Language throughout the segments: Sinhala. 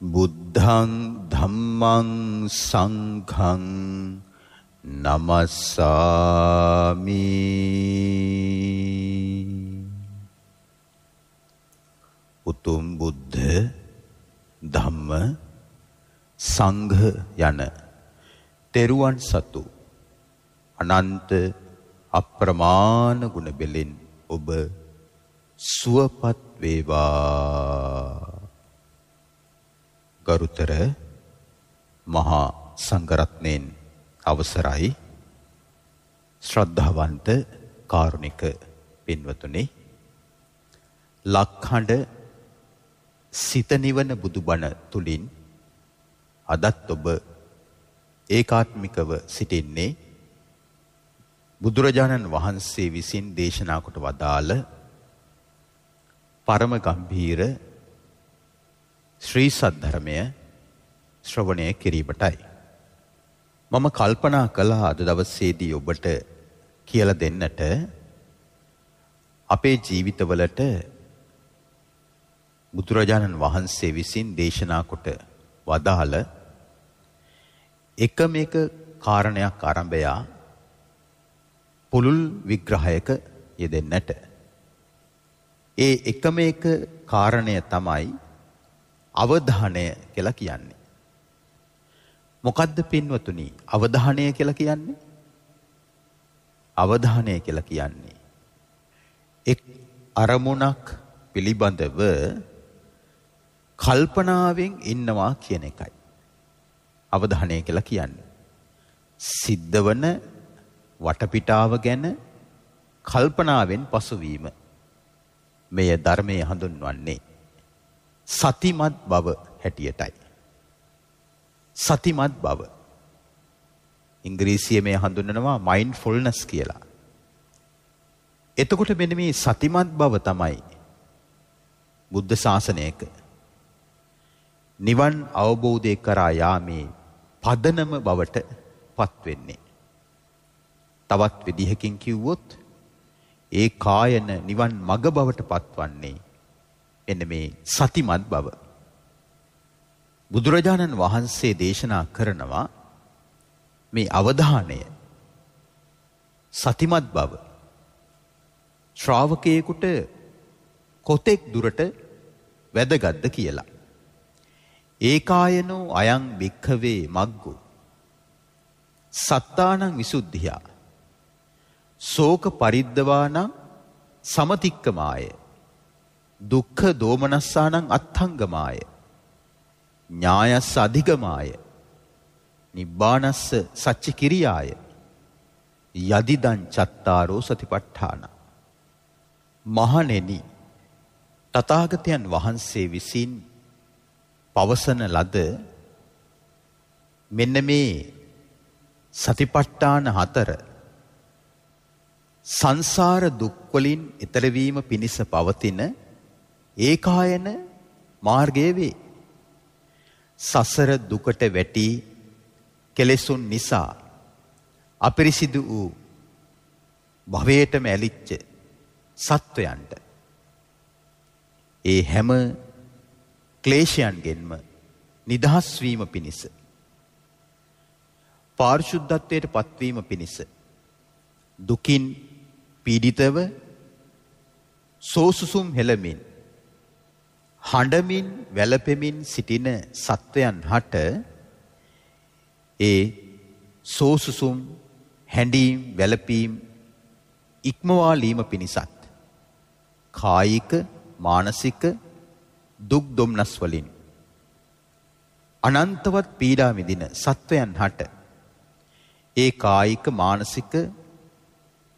බුද්ධං ධම්මං සංඝං නමස්සාමි උතුම් බුද්ධ ධම්ම සංඝ යන තෙරුවන් සතු අනන්ත අප්‍රමාණ ගුණ බෙලින් ඔබ සුවපත් වේවා ගරුතර මහා සංඝරත්නයෙන් අවසරයි ශ්‍රද්ධාවන්ත කාරුණික පින්වතුනි ලක්හඬ සිත නිවන බුදුබණ තුලින් අදත් ඔබ ඒකාත්මිකව සිටින්නේ බුදුරජාණන් වහන්සේ විසින් දේශනා කොට වදාළ පරම ගම්භීර ශ්‍රී සද්ධර්මය ශ්‍රවණය කිරීමටයි. මම කල්පනා කළා අද දවසේදී ඔබට කියලා දෙන්නට අපේ ජීවිතවලට බුදුරජාණන් වහන්සේ විසින් දේශනා කොට වදාළ එක මේක කාරණයක් ආරම්භයා පුළුල් විග්‍රහයක යෙදෙන්නට ඒ එකම එක කාරණය තමයි අවධානය කියලා කියන්නේ. මොකද්ද පින්වතුනි අවධානය කියලා කියන්නේ? අවධානය කියලා කියන්නේ එක් අරමුණක් පිළිබඳව කල්පනාවෙන් ඉන්නවා කියන එකයි. අවධානය කියලා කියන්නේ. සිද්ධවන වටපිටාව ගැන කල්පනාවෙන් පසුවීම. මෙය ධර්මයේ හඳුන්වන්නේ සතිමත් බව හැටියටයි. සතිමත් බව. ඉංග්‍රීසිය මේ හඳුන්වනවා මයින්ඩ්ෆුල්නස් කියලා. එතකොට මෙන්න මේ සතිමත් බව තමයි බුද්ධ ශාසනයක නිවන් අවබෝධය කරා යාමේ පදනම බවට පත් වෙන්නේ. තවත් විදිහකින් කිව්වොත් ඒ කායන නිවන් මඟ බවට පත්වන්නේ එන්න මේ සතිමත් බව. බුදුරජාණන් වහන්සේ දේශනා කරනවා මේ අවධානය සතිමත් බව ශ්‍රාවකයෙකුට කොතෙක් දුරට වැදගත්ද කියලා. ඒකායනෝ අයං භික්ඛවේ මග්ගෝ සත්තානං විසුද්ධියා ශෝක පරිද්දවානං සමතික්කමායේ දුක්ඛ දෝමනස්සානං අත්ථංගමාය ඥායස්ස අධිගමාය නිබ්බානස්ස සච්ච කිරියාය යදිදං චත්තාරෝ සතිපට්ඨාන මහණෙනි තථාගතයන් වහන්සේ විසින් පවසන ලද මෙන්න මේ සතිපට්ඨාන හතර සංසාර දුක් වලින් ඈතර වීම පිණිස පවතින ඒකායන මාර්ගය වේ. සසර දුකට වැටි කෙලෙසුන් නිසා අපිරිසිදු වූ භවයටම ඇලිච්ච සත්වයන්ට ඒ හැම ක්ලේශයන්ගෙන්ම නිදහස් වීම පිණිස පාරිශුද්ධත්වයට පත්වීම පිණිස දුකින් පීඩිතව සෝසුසුම් හෙළමින් හඬමින් වැළපෙමින් සිටින සත්වයන් හට ඒ සෝසුසුම් හැඬීම් වැළපීම් ඉක්මවාලීම පිණිසත් කායික මානසික දුක් දුම්නස් වලින් අනන්තවත් පීඩා විඳින සත්වයන් හට ඒ කායික මානසික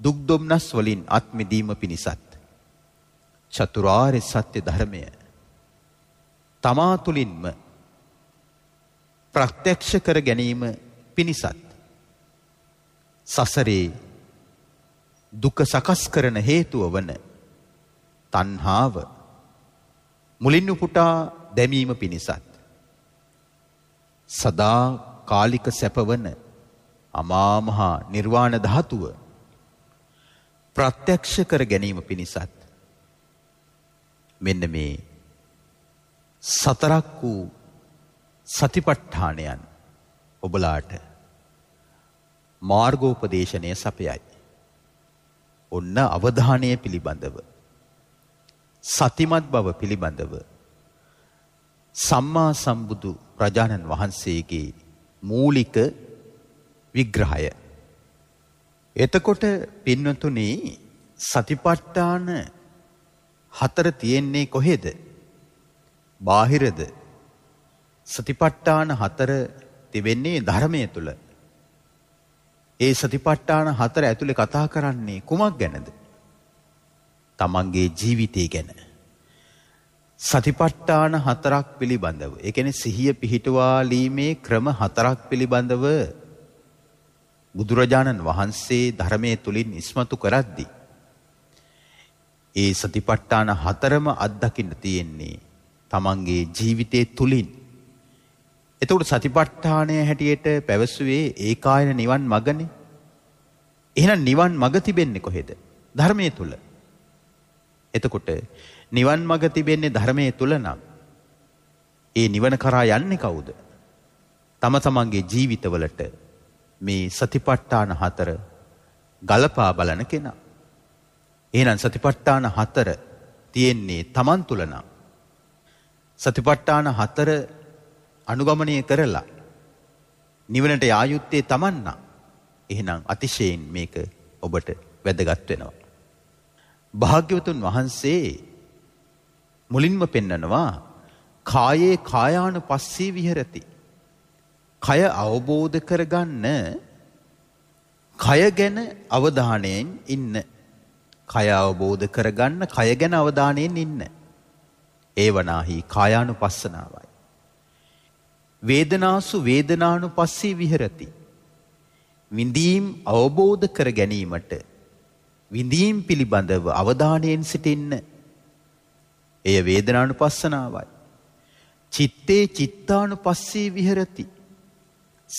දුක් දුම්නස් වලින් අත් මිදීම පිණිසත් චතුරාර්ය සත්‍ය ධර්මය තමා තුළින්ම ප්‍රත්‍යක්ෂ කර ගැනීම පිණිසත් සසරේ දුක සකස් කරන හේතුව වන තණ්හාව මුලින් උපුටා දැමීම පිණිසත් සදා කාලික සැපවන අමා මහ නිර්වාණ ධාතුව ප්‍රත්‍යක්ෂ කර ගැනීම පිණිසත් මෙන්න මේ සතරක් වූ සතිපට්ඨානයන් ඔබලාට මාර්ගෝපදේශනය සපයයි. ඔන්න අවධානය පිළිබඳව. සතිමත් බව පිළිබඳව. සම්මා සම්බුදු රජාණන් වහන්සේගේ මූලික විග්‍රහය. එතකොට පින්නතුනේ සතිපට්ඨාන හතර තියෙන්නේ කොහෙද? බාහිරද සතිපට්ඨාන හතර තිබෙන්නේ ධර්මයේ තුල. ඒ සතිපට්ඨාන හතර ඇතුලේ කතා කරන්නේ කුමක් ගැනද? තමන්ගේ ජීවිතය ගැන. සතිපට්ඨාන හතරක් පිළිබඳව. ඒ කියන්නේ සිහිය පිහිටුවාලීමේ ක්‍රම හතරක් පිළිබඳව බුදුරජාණන් වහන්සේ ධර්මයේ තුලින් ඉස්මතු කරද්දී ඒ සතිපට්ඨාන හතරම අත්දකින්න තියෙන්නේ තමන්ගේ ජීවිතය තුළින්. එතකොට සතිපට්ඨානය හැටියට පැවසුවේ ඒකායන නිවන් මගනේ. එහෙනම් නිවන් මග තිබෙන්නේ කොහෙද? ධර්මයේ තුල. එතකොට නිවන් මග තිබෙන්නේ ධර්මයේ තුල නම් ඒ නිවන කරා යන්නේ කවුද? තම තමන්ගේ ජීවිතවලට මේ සතිපට්ඨාන හතර ගලපා බලන කෙනා. එහෙනම් සතිපට්ඨාන හතර තියෙන්නේ තමන් තුල නම් සතිපට්ඨාන හතර අනුගමනය කරලා නිවනට යා යුත්තේ Taman නම් එහෙනම් අතිශයින් මේක ඔබට වැදගත් වෙනවා. භාග්‍යවතුන් වහන්සේ මුලින්ම පෙන්නනවා කායේ කායාන පස්සේ විහෙරති. කය අවබෝධ කරගන්න කය ගැන අවධානයෙන් ඉන්න. කය අවබෝධ කරගන්න කය ගැන අවධානයෙන් ඉන්න. ඒවනාහි කායානුපස්සනාවයි. වේදනාසු වේදනානුපස්සී විහෙරති. විඳීම් අවබෝධ කර ගැනීමට විඳීම් පිළිබඳව අවධානයෙන් සිටින්න. එය වේදනානුපස්සනාවයි. චිත්තේ චිත්තානුපස්සී විහෙරති.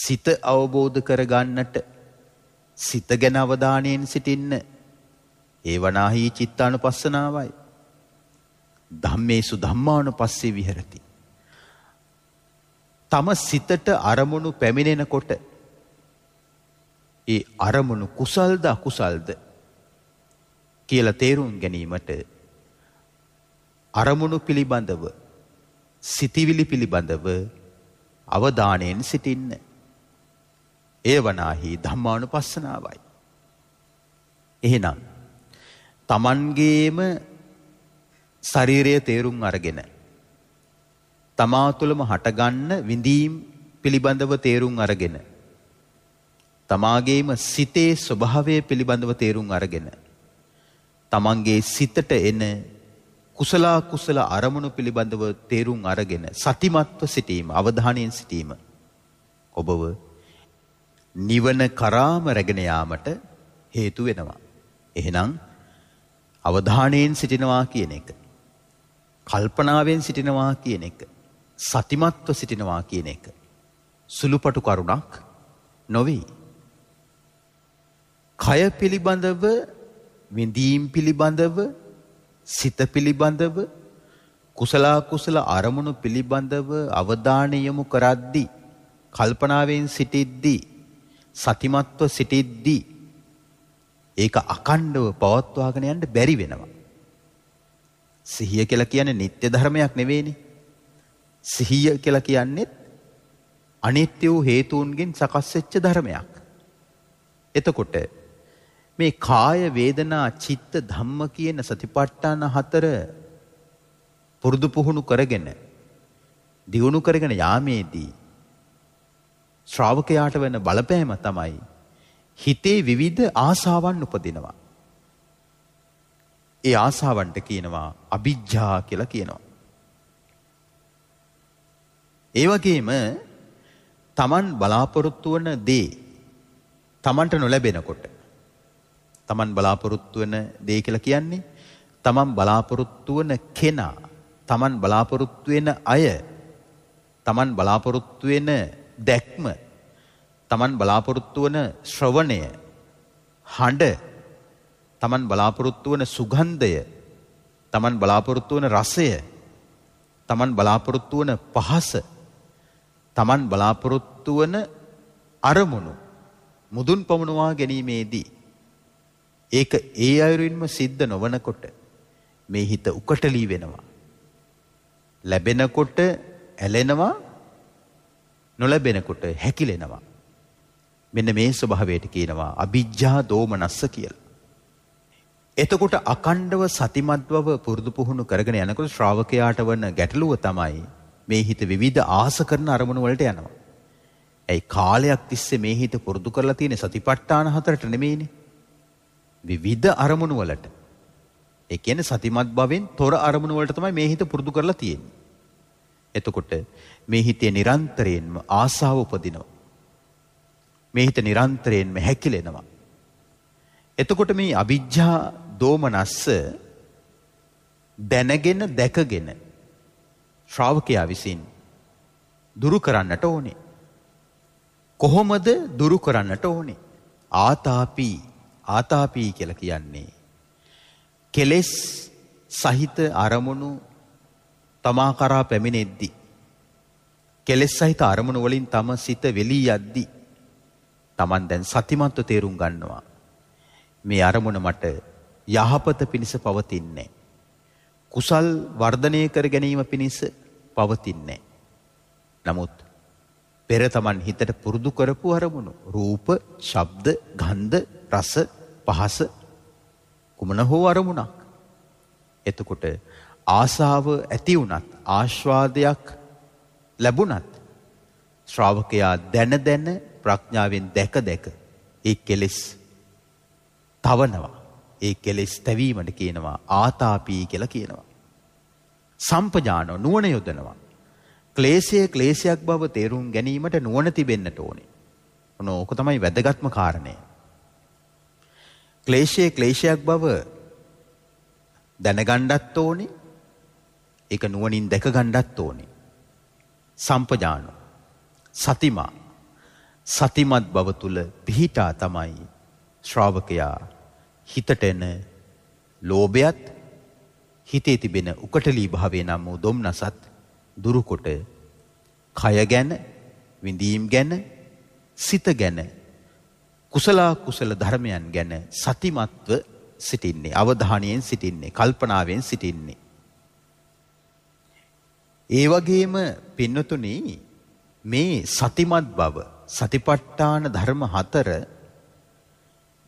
සිත අවබෝධ කරගන්නට සිත ගැන අවධානයෙන් සිටින්න. ඒවනාහි චිත්තානුපස්සනාවයි. ධම්මේසු ධම්මානුපස්සේ විහෙරති. තම සිතට අරමුණු පැමිණෙනකොට ඒ අරමුණු කුසල්ද අකුසල්ද කියලා තේරුම් ගැනීමට අරමුණු පිළිබඳව සිතිවිලි පිළිබඳව අවධානයෙන් සිටින්න. ඒ වනාහි ධම්මානුපස්සනාවයි. එහෙනම් තමන්ගේම ශරීරය තේරුම් අරගෙන තමා තුළම හටගන්න විඳීම් පිළිබඳව තේරුම් අරගෙන තමාගේම සිතේ ස්වභාවය පිළිබඳව තේරුම් අරගෙන තමන්ගේ සිතට එන කුසලා කුසල අරමුණු පිළිබඳව තේරුම් අරගෙන සතිමත්ව සිටීම අවධානයෙන් සිටීම ඔබව නිවන කරාම රැගෙන යාමට හේතු වෙනවා. එහෙනම් අවධානයෙන් සිටිනවා කියන එක කල්පනාවෙන් සිටිනවා කියන එක සතිමත්ව සිටිනවා කියන එක සුළුපටු කරුණක් නොවේ. කය පිළිබඳව විඳීම් පිළිබඳව සිත පිළිබඳව කුසලා කුසල අරමුණු පිළිබඳව අවධානය යොමු කරද්දී කල්පනාවෙන් සිටිද්දී සතිමත්ව සිටිද්දී ඒක අකණ්ඩව පවත්වාගෙන යන්න බැරි වෙනවා. සිහිය කියලා කියන්නේ නিত্য ධර්මයක් නෙවෙයිනේ. සිහිය කියලා කියන්නේ අනිත්‍ය වූ හේතුන්ගෙන් සකස් වෙච්ච ධර්මයක්. එතකොට මේ කාය වේදනා චිත්ත ධම්ම කියන සතිපට්ඨාන හතර පුරුදු පුහුණු කරගෙන දියුණු කරගෙන යාමේදී ශ්‍රාවකයාට වෙන බලපෑම තමයි හිතේ විවිධ ආසාවන් උපදිනවා. ඒ ආසාවන්ට කියනවා අභිජ්ජා කියලා කියනවා. ඒ වගේම තමන් බලාපොරොත්තු වන දේ තමන්ට නොලැබෙනකොට තමන් බලාපොරොත්තු වන දේ කියලා කියන්නේ තමන් බලාපොරොත්තු වන කෙනා තමන් බලාපොරොත්තු වෙන අය තමන් බලාපොරොත්තු වෙන දැක්ම තමන් බලාපොරොත්තු වන ශ්‍රවණය හඬ Taman බලාපොරොත්තු වන සුගන්ධය, Taman බලාපොරොත්තු වන රසය, Taman බලාපොරොත්තු වන පහස, Taman බලාපොරොත්තු වන අරමුණු මුදුන් පමුණවා ගැනීමේදී ඒක ඒ අයුරින්ම සිද්ධ නොවනකොට මේ හිත උකටලී වෙනවා. ලැබෙනකොට ඇලෙනවා නොලැබෙනකොට හැකිලෙනවා. මෙන්න මේ ස්වභාවයට කියනවා අභිජ්ජා දෝමනස්ස කියලා. එතකොට අකණ්ඩව සතිමත් බව පුරුදු පුහුණු කරගෙන යනකොට ශ්‍රාවකයාට වන ගැටලුව තමයි මේ හිත විවිධ ආස කරන අරමුණු වලට යනවා. ඇයි කාලයක් තිස්සේ මේ හිත පුරුදු කරලා තියෙන සතිපට්ඨාන හතරට නෙමෙයිනේ. විවිධ අරමුණු වලට. ඒ කියන්නේ සතිමත් භවෙන් තොර අරමුණු වලට තමයි මේ හිත පුරුදු කරලා තියෙන්නේ. එතකොට මේ හිතේ නිරන්තරයෙන්ම ආසාව උපදිනවා. මේ හිත නිරන්තරයෙන්ම හැකිලෙනවා. එතකොට මේ අවිජ්ජා දෝමනස්ස දැනගෙන දැකගෙන ශ්‍රාවකයා විසින් දුරු කරන්නට ඕනේ. කොහොමද දුරු කරන්නට ඕනේ? ආතාපි ආතාපි කියලා කියන්නේ කෙලෙස් සහිත අරමුණු තමා කරා පැමිණෙද්දි කෙලෙස් සහිත අරමුණු වලින් තම සිත වෙලී යද්දි Taman දැන් සතිමත්ව තේරුම් ගන්නවා මේ අරමුණ මට යහපත පිණිස පවතින්නේ. කුසල් වර්ධනය කර ගැනීම පිණිස පවතින්නේ. නමුත් පෙර තමන් හිතට පුරුදු කරපු අරමුණු රූප, ශබ්ද, ගන්ධ, රස, පහස කුමන හෝ අරමුණක්. එතකොට ආසාව ඇති වුණත් ආස්වාදයක් ලැබුණත් ශ්‍රාවකයා දැන දැන ප්‍රඥාවෙන් දැක දැක ඒ කෙලෙස් තවනවා. ඒ කෙලෙස් තැවීමට කියනවා ආතාපී කියලා කියනවා. සම්පජානෝ නුවණ යොදනවා. ක්ලේශය ක්ලේශයක් බව තේරුම් ගැනීමට නුවණ තිබෙන්නට ඕනේ. ඔන ඕක තමයි වැදගත්ම කාරණය. ක්ලේශය ක්ලේශයක් බව දැනගණ්ඩත් ඕනේ එක නුවනින් දැක ගණ්ඩත් ඕනේ. සම්පජානු සතිමා සතිමත් බව තුළ පිහිටා තමයි ශ්‍රාවකයා හිතට එන ලෝභයත් හිතේ තිබෙන උකටලී භාවය නම් වූ දුම්නසත් දුරුකොට කය ගැන විඳීම් ගැන සිත ගැන කුසලා කුසල ධර්මයන් ගැන සතිමත්ව සිටින්නේ අවධානයෙන් සිටින්නේ කල්පනාවෙන් සිටින්නේ ඒ වගේම පින්නතුනි මේ සතිමත් බව සතිපට්ඨාන ධර්ම හතර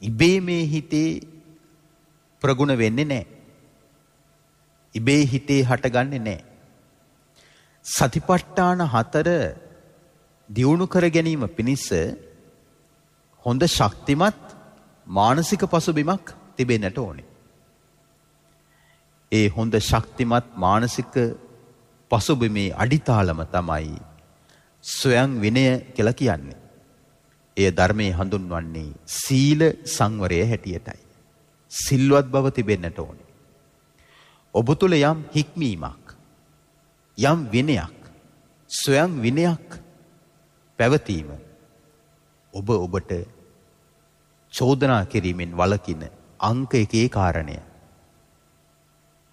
ඉබේ මේ හිතේ ප්‍රගුණ වෙන්නේ නැහැ. ඉබේ හිතේ හටගන්නේ නැහැ. සතිපට්ඨාන හතර දියුණු කර ගැනීම පිණිස හොඳ ශක්තිමත් මානසික පසුබිමක් තිබෙන්නට ඕනේ. ඒ හොඳ ශක්තිමත් මානසික පසුබිමේ අඩිතාලම තමයි ස්වයං විනය කියලා කියන්නේ. එය ධර්මයේ හඳුන්වන්නේ සීල සංවරය හැටියටයි. සිල්වත් බව තිබෙන්නට ඕනේ. ඔබ තුළ යම් හික්මීමක් යම් විනයක් සොයම් විනයක් පැවතීම ඔබ ඔබට චෝදනා කිරීමෙන් වලකින අංක එකේ කාරණය.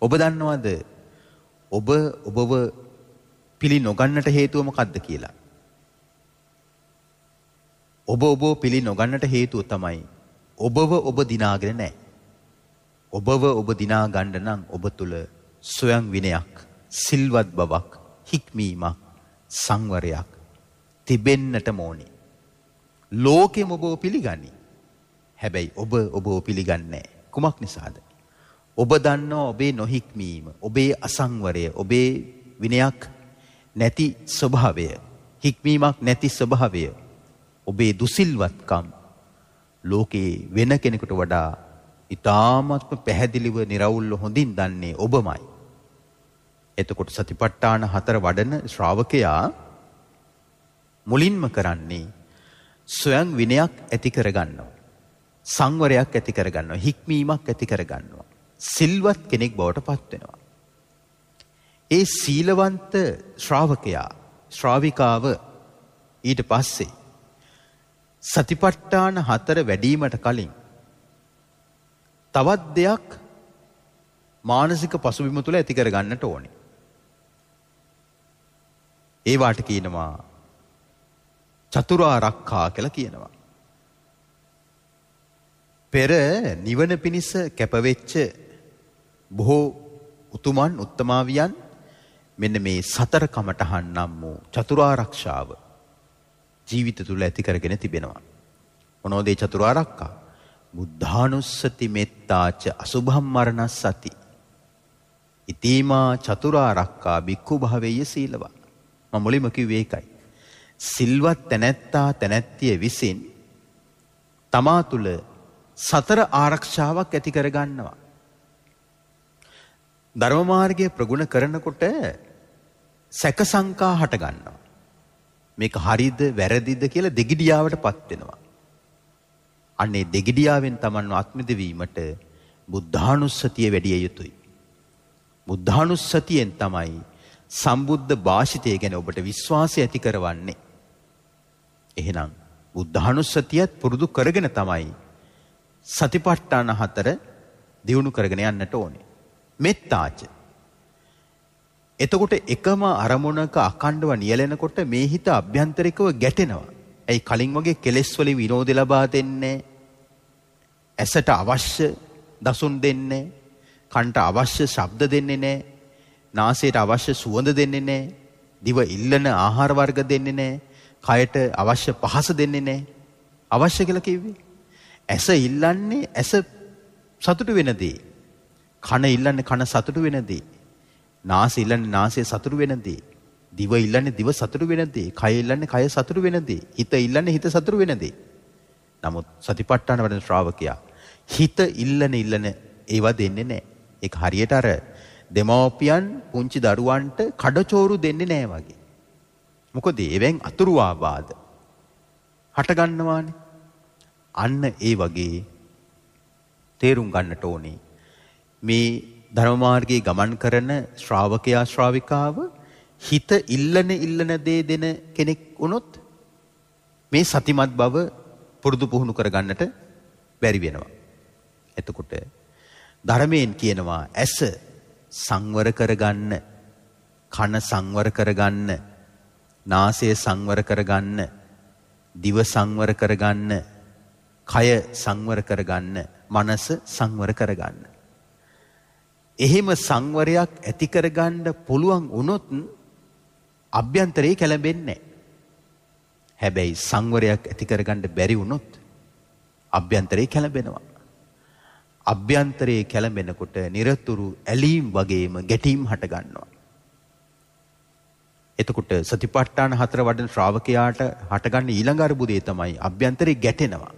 ඔබ දන්නවද ඔබ ඔබව පිළි නොගන්නට හේතුව මොකද්ද කියලා? ඔබ ඔබව පිළි නොගන්නට හේතුව තමයි ඔබව ඔබ දිනාගෙන නැහැ. ඔබව ඔබ දිනා ගන්න නම් ඔබ තුල සොයන් විනයක්, සිල්වත් බවක්, හික්මීමක්, සංවරයක් තිබෙන්නට ඕනේ. ලෝකෙම ඔබව පිළිගනි. හැබැයි ඔබ ඔබව පිළිගන්නේ කුමක් නිසාද? ඔබ දන්නවා ඔබේ නොහික්මීම, ඔබේ අසංවරය, ඔබේ විනයක් නැති ස්වභාවය, හික්මීමක් නැති ස්වභාවය, ඔබේ දුසිල්වත්කම් ලෝකේ වෙන කෙනෙකුට වඩා ඉතාමත්ම පැහැදිලිව निराවුල්ව හොඳින් දන්නේ ඔබමයි. එතකොට සතිපට්ඨාන හතර වඩන ශ්‍රාවකයා මුලින්ම කරන්නේ ස්වයං විනයක් ඇති කරගන්නවා. සංවරයක් ඇති කරගන්නවා. හික්මීමක් ඇති කරගන්නවා. සිල්වත් කෙනෙක් බවට පත් වෙනවා. ඒ සීලවන්ත ශ්‍රාවකයා ශ්‍රාවිකාව ඊට පස්සේ සතිපට්ඨාන හතර වැඩිවීමට කලින් තවත් දෙයක් මානසික පසුබිම තුළ ඇති කරගන්නට ඕනේ. ඒ වාට කියනවා චතුරාරක්ඛා කියලා කියනවා. පෙර නිවන පිණිස කැපවෙච්ච බොහෝ උතුමන් උත්තමාවියන් මෙන්න මේ සතර කමටහන් නම් වූ චතුරාරක්ෂාව ජීවිත තුළ ඇති කරගෙන තිබෙනවා. මොනෝදේ චතුරාරක්කා බුද්ධානුස්සති මෙත්තාච අසුභම් මරණස්සති. ඉතීමා චතුරාරක්කා භික්ඛු භවෙය සීලවා. මම මුලින්ම කිව්වේ ඒකයි. සිල්වත් තැනැත්තා තැනැත්තිය විසින් තමා තුළ සතර ආරක්ෂාවක් ඇති කරගන්නවා. ධර්ම මාර්ගය ප්‍රගුණ කරනකොට සැක සංකා හට ගන්නවා. මේක හරිද වැරදිද කියලා දෙගිඩියාවටපත් වෙනවා. අනේ දෙගිඩියාවෙන් Taman අත්මිදවීමට බුද්ධානුස්සතිය වැඩි යුතුයි. බුද්ධානුස්සතියෙන් තමයි සම්බුද්ධ භාෂිතය ගැන ඔබට විශ්වාසය ඇති කරවන්නේ. එහෙනම් බුද්ධානුස්සතියත් පුරුදු කරගෙන තමයි සතිපට්ඨාන හතර දියුණු කරගෙන යන්නට ඕනේ. මෙත්තාච. එතකොට එකම අරමුණක අකණ්ඩව නියැලෙනකොට මේ හිත අභ්‍යන්තරිකව ගැටෙනවා. ඇයි කලින් වගේ කෙලෙස් වලින් විනෝද ලබා දෙන්නේ ඇසට අවශ්‍ය දසුන් දෙන්නේ කන්ට අවශ්‍ය ශබ්ද දෙන්නේ නැහැ. නාසයට අවශ්‍ය සුවඳ දෙන්නේ නැහැ. දිව ඉල්ලන ආහාර වර්ග දෙන්නේ නැහැ. කයට අවශ්‍ය පහස දෙන්නේ නැහැ. අවශ්‍ය කියලා කිව්වේ. ඇස ඉල්ලන්නේ ඇස සතුටු වෙනදී. කන ඉල්ලන්නේ කන සතුටු වෙනදී. නාසය ඉල්ලන්නේ නාසය සතුටු වෙනදී. දිව ඉල්ලන්නේ දිව සතුටු වෙනදී. කය ඉල්ලන්නේ කය සතුටු වෙනදී. හිත ඉල්ලන්නේ හිත සතුටු වෙනදී. නමුත් සතිපට්ඨාන වැඩන ශ්‍රාවකයා හිත ඉල්ලන ඉල්ලන ඒවා දෙන්නේ නැහැ. ඒක හරියට අර දෙමෝපියන් පුංචි දරුවන්ට කඩචෝරු දෙන්නේ නැහැ වගේ. මොකද ඒවෙන් අතුරු ආබාධ හටගන්නවානේ. අන්න ඒ වගේ තේරුම් ගන්නට ඕනේ. මේ ධර්ම මාර්ගයේ ගමන් කරන ශ්‍රාවකයා ශ්‍රාවිකාව හිත ඉල්ලන ඉල්ලන දේ දෙන කෙනෙක් වුණොත් මේ සතිමත් බව පුරුදු පුහුණු කරගන්නට බැරි වෙනවා. එතකොට ධර්මයෙන් කියනවා ඇස සංවර කරගන්න කන සංවර කරගන්න නාසය සංවර කරගන්න දිව සංවර කරගන්න කය සංවර කරගන්න මනස සංවර කරගන්න එහෙම සංවරයක් ඇති කරගන්න පුළුවන් වුණොත් අභ්‍යන්තරේ කැළඹෙන්නේ හැබැයි සංවරයක් ඇති කරගන්න බැරි වුණොත් අභ්‍යන්තරේ කැළඹෙනවා අභ්‍යන්තරයේ කැළඹෙනකොට নিরතුරු ඇලීම් වගේම ගැටීම් හට ගන්නවා. එතකොට සතිපට්ඨාන හතර වඩන ශ්‍රාවකයාට හටගන්න ඊළඟ අරුබුදේ තමයි අභ්‍යන්තරේ ගැටෙනවා.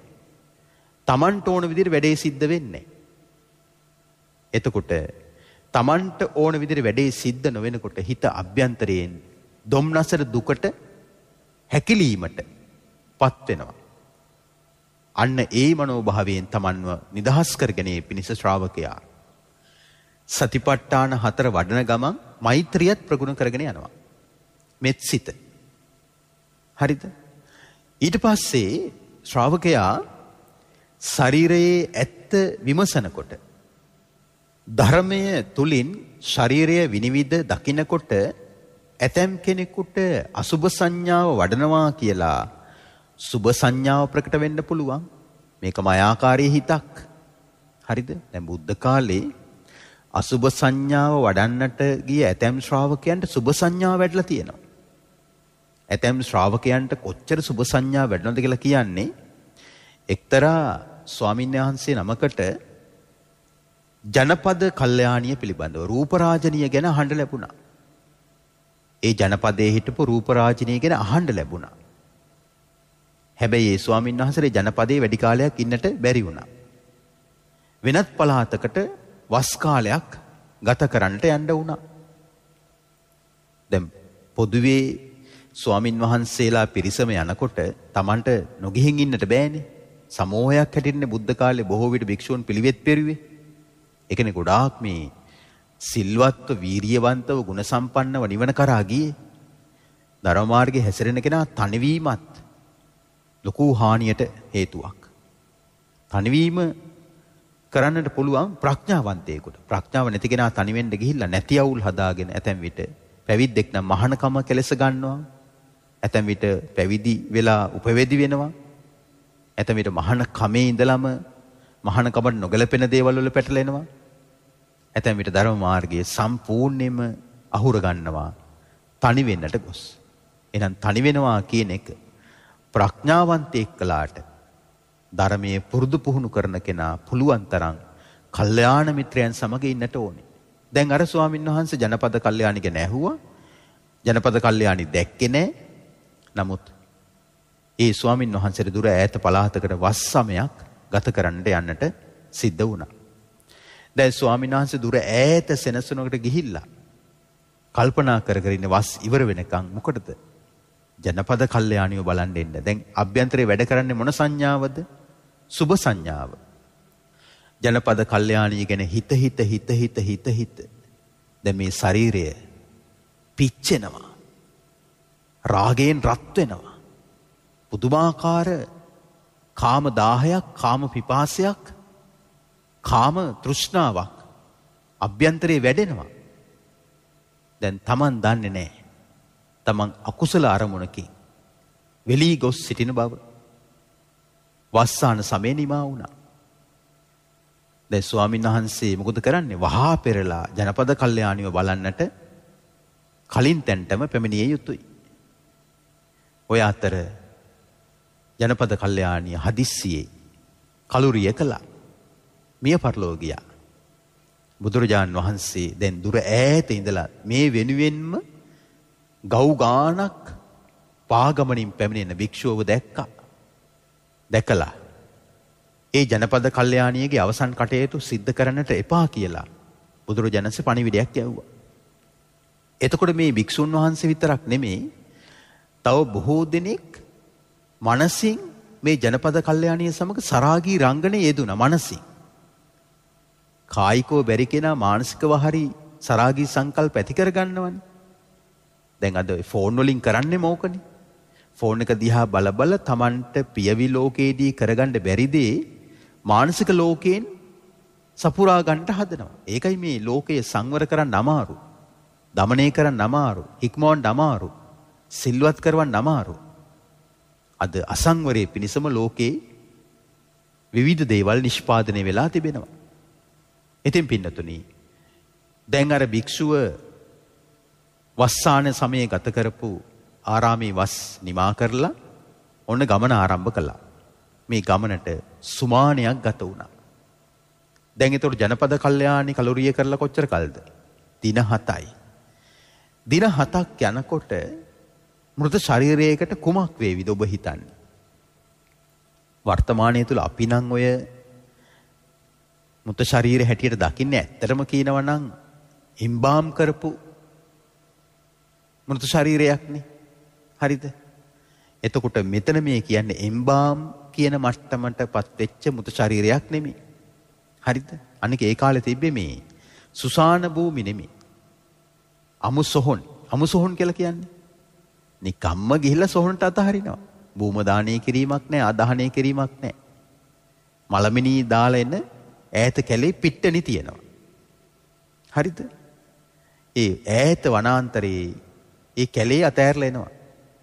Tamanට ඕන විදිහට වැඩේ සිද්ධ වෙන්නේ. එතකොට Tamanට ඕන විදිහට වැඩේ සිද්ධ නොවෙනකොට හිත අභ්‍යන්තරයෙන් ධම්නසර දුකට හැකිලීමටපත් වෙනවා. අන්න ඒ මනෝභාවයෙන් Tamanව නිදහස් කරගැනීමේ පිණිස ශ්‍රාවකයා සතිපට්ඨාන හතර වඩන ගමන් මෛත්‍රියත් ප්‍රගුණ කරගෙන යනවා. මෙත්සිත. හරිද? ඊට පස්සේ ශ්‍රාවකයා ශරීරයේ ඇත්ත විමසනකොට ධර්මය තුලින් ශරීරය විනිවිද දකිනකොට ඇතැම් කෙනෙකුට අසුභ සංඥාව වඩනවා කියලා සුබ සංඥාව ප්‍රකට වෙන්න පුළුවන්. මේක මායාකාරී හිතක්. හරිද? දැන් බුද්ධ කාලේ අසුබ සංඥාව වඩන්නට ගිය ඇතැම් ශ්‍රාවකයන්ට සුබ සංඥාව වැඩිලා තියෙනවා. ඇතැම් ශ්‍රාවකයන්ට කොච්චර සුබ සංඥා වැඩනවද කියලා කියන්නේ එක්තරා ස්වාමීන් වහන්සේ නමකට ජනපද කල්යාණිය පිළිබඳව රූපරාජනිය ගැන අහන්න ලැබුණා. ඒ ජනපදයේ හිටපු රූපරාජනිය ගැන අහන්න ලැබුණා. හැබැයි ඒ ස්වාමීන් වහන්සේ ජනපදයේ වැඩි කාලයක් ඉන්නට බැරි වුණා. වෙනත් පළාතකට වස් කාලයක් ගත කරන්නට යන්න වුණා. දැන් පොදුවේ ස්වාමින් වහන්සේලා පිරිසම යනකොට Tamanට නොගිහින් ඉන්නට බෑනේ. සමෝහයක් හැටින්නේ බුද්ධ කාලේ බොහෝ විට භික්ෂූන් පිළිවෙත් පෙරුවේ. ඒකනේ ගොඩාක් මේ සිල්වත්ව වීරියවන්තව ගුණසම්පන්නව නිවන කරා ගියේ. ධර්ම මාර්ගයේ හැසිරෙන කෙනා තනිවීමත් ලොකු හානියට හේතුවක්. තනිවීම කරන්නට පුළුවන් ප්‍රඥාවන්තයෙකුට. ප්‍රඥාව නැති කෙනා තනි වෙන්න ගිහිල්ලා නැති අවුල් හදාගෙන ඇතැම් විට පැවිද්දෙක් නම් මහානකම කෙලස ගන්නවා. ඇතැම් විට පැවිදි වෙලා උපවැදි වෙනවා. ඇතැම් විට මහාන කමේ ඉඳලම මහානකමට නොගැලපෙන දේවල් වල පැටලෙනවා. ඇතැම් විට ධර්ම මාර්ගයේ සම්පූර්ණයෙන්ම අහුර ගන්නවා. තනි වෙන්නට ගොස්. එහෙනම් තනි වෙනවා කියන එක ප්‍රඥාවන්තයෙක් කළාට ධර්මයේ පුරුදු පුහුණු කරන කෙනා පුළුවන් තරම් කල්යාණ මිත්‍රයන් සමග ඉන්නට ඕනේ. දැන් අර ස්වාමීන් වහන්සේ ජනපද කල්යාණි ගැන ඇහුවා. ජනපද කල්යාණි දැක්කේ නැහැ. නමුත් ඒ ස්වාමීන් වහන්සේට දුර ඈත පළාතකට වස් සමයක් ගත කරන්නට යන්නට සිද්ධ වුණා. දැන් ස්වාමීන් වහන්සේ දුර ඈත සෙනසුනකට ගිහිල්ලා කල්පනා කර කර ඉන්නේ වස් ඉවර වෙනකන් මොකටද? ජනපද කල්යාණියෝ බලන්න එන්න. දැන් අභ්‍යන්තරේ වැඩ කරන්නේ මොන සංඥාවද? සුභ සංඥාව. ජනපද කල්යාණිය ගැන හිත හිත හිත හිත හිත හිත. දැන් මේ ශරීරය පිච්චෙනවා. රාගයෙන් රත් වෙනවා. පුදුමාකාර කාම 10ක්, කාම පිපාසයක්, කාම තෘෂ්ණාවක් අභ්‍යන්තරේ වැඩෙනවා. දැන් Taman දන්නේ නැහැ. තමන් අකුසල අරමුණකින් වෙලී ගොස් සිටින බව වස්සාන සමය නිමා වුණා. දැන් ස්වාමීන් වහන්සේ මොකද කරන්නේ? වහා පෙරලා ජනපද කල්යාණිව බලන්නට කලින් තැන්ටම පැමිණිය යුතුයි. ඔය අතර ජනපද කල්යාණිය හදිස්සියේ කලුරිය කළා. මිය පරලෝ ගියා. බුදුරජාන් වහන්සේ දැන් දුර ඈත ඉඳලා මේ වෙනුවෙන්ම ගව් ගානක් පාගමනින් පැමිණෙන භික්ෂුවව දැක්කා. දැකලා ඒ ජනපද කල්යාණියගේ අවසන් කටයුතු සිද්ධ කරන්නට එපා කියලා බුදුරජාණන්සේ පණිවිඩයක් යවුවා. එතකොට මේ භික්ෂුන් වහන්සේ විතරක් නෙමෙයි තව බොහෝ දෙනෙක් මනසින් මේ ජනපද කල්යාණිය සමග සරාගී රංගනේ යෙදුණා මනසින්. කායිකව බැරි කෙනා මානසිකව හරි සරාගී සංකල්ප ඇති කරගන්නවනේ. දැන් අද ෆෝන් වලින් කරන්නේ මොකනේ? ෆෝන් එක දිහා බල බල Tamanට පියවි ලෝකේදී කරගන්න බැරි දේ මානසික ලෝකයෙන් සපුරා ගන්නට හදනවා. ඒකයි මේ ලෝකය සංවර කරන්න අමාරු. দমনය කරන්න අමාරු. ඉක්මවන්න අමාරු. සිල්වත් කරවන්න අමාරු. අද අසංවරයේ පිණසම ලෝකේ විවිධ දේවල් නිෂ්පාදනය වෙලා තිබෙනවා. ඉතින් පින්නතුනි දැන් අර භික්ෂුව වස්සාන සමයේ ගත කරපු ආරාමේ වස් නිමා කරලා ඔන්න ගමන ආරම්භ කළා. මේ ගමනට සුමානයක් ගත වුණා. දැන් ඒතර ජනපද කල්යාණි කලෝරිය කරලා කොච්චර කල්ද? දින 7යි. දින 7ක් යනකොට මృత ශරීරයකට කුමක් වේවිද ඔබ හිතන්නේ? වර්තමානයේ තුල අපි නම් ඔය මృత ශරීර හැටියට දකින්නේ ඇත්තටම කියනවා නම් ඉම්බාම් කරපු මෘතු ශරීරයක්නේ. හරිද? එතකොට මෙතන මේ කියන්නේ එම්බාම් කියන මට්ටමටපත් වෙච්ච මෘතු ශරීරයක් නෙමෙයි. හරිද? අනික ඒ කාලේ තිබ්බේ මේ සුසාන භූමි නෙමෙයි. අමුසොහොන්. අමුසොහොන් කියලා කියන්නේ නිකම්ම ගිහිල්ලා සොහොන්ට අතහරිනවා. භූම දානය කිරීමක් නැහැ, ආදාහනය කිරීමක් නැහැ. මලමිනී දාලා එන ඈත කැලේ පිට්ටනි තියෙනවා. හරිද? ඒ ඈත වනාන්තරයේ ඒ කැලේ අතෑරලා එනවා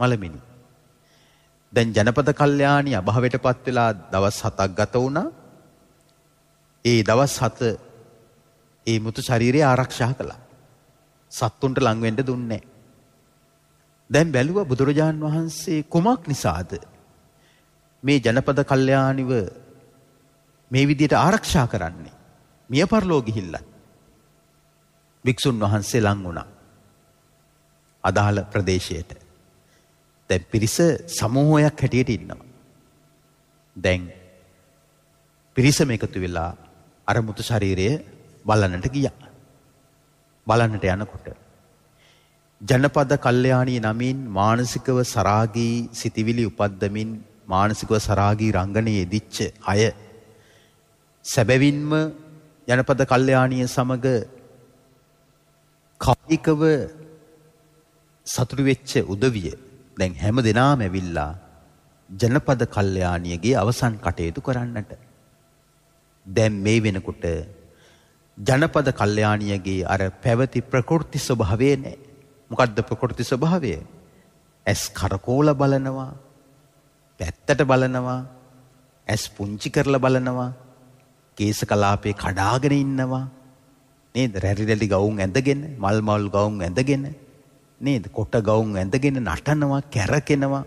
මලමිනි. දැන් ජනපද කල්යාණී අභාවයටපත් වෙලා දවස් 7ක් ගත වුණා. ඒ දවස් 7 ඒ මුතු ශරීරය ආරක්ෂා කළා. සත්තුන්ට ලං වෙන්න දුන්නේ දැන් බැලුවා බුදුරජාන් වහන්සේ කුමක් නිසාද මේ ජනපද කල්යාණිව මේ විදියට ආරක්ෂා කරන්නේ මිය පරලෝ ගිහිල්ලත් භික්ෂුන් වහන්සේ ලං වුණා අදාළ ප්‍රදේශයට. දැන් පිරිස සමූහයක් හැටියට ඉන්නවා. දැන් පිරිසම එකතු වෙලා අර මුතු ශරීරය බලන්නට ගියා. බලන්නට යනකොට ජනපද කල්යාණී නමින් මානසිකව සරාගී සිටිවිලි උපද්දමින් මානසිකව සරාගී රංගනයේ දිච්ච අය සැබවින්ම ජනපද කල්යාණිය සමග කායිකව සතුටු වෙච්ච උදවිය දැන් හැම දිනාම ඇවිල්ලා ජනපද කල්යාණියගේ අවසන් කටයුතු කරන්නට. දැන් මේ වෙනකොට ජනපද කල්යාණියගේ අර පැවති ප්‍රකෘති ස්වභාවය නෑ. මොකද්ද ප්‍රකෘති ස්වභාවය? ඇස් කරකෝල බලනවා, පැත්තට බලනවා, ඇස් පුංචි කරලා බලනවා, කේස කලාපේ කඩාගෙන ඉන්නවා. නේද? රැරි රැලි ගවුම් ඇඳගෙන, මල් මල් ගවුම් ඇඳගෙන නේද? කොට ගවුම් ඇඳගෙන නටනවා, කැරකෙනවා,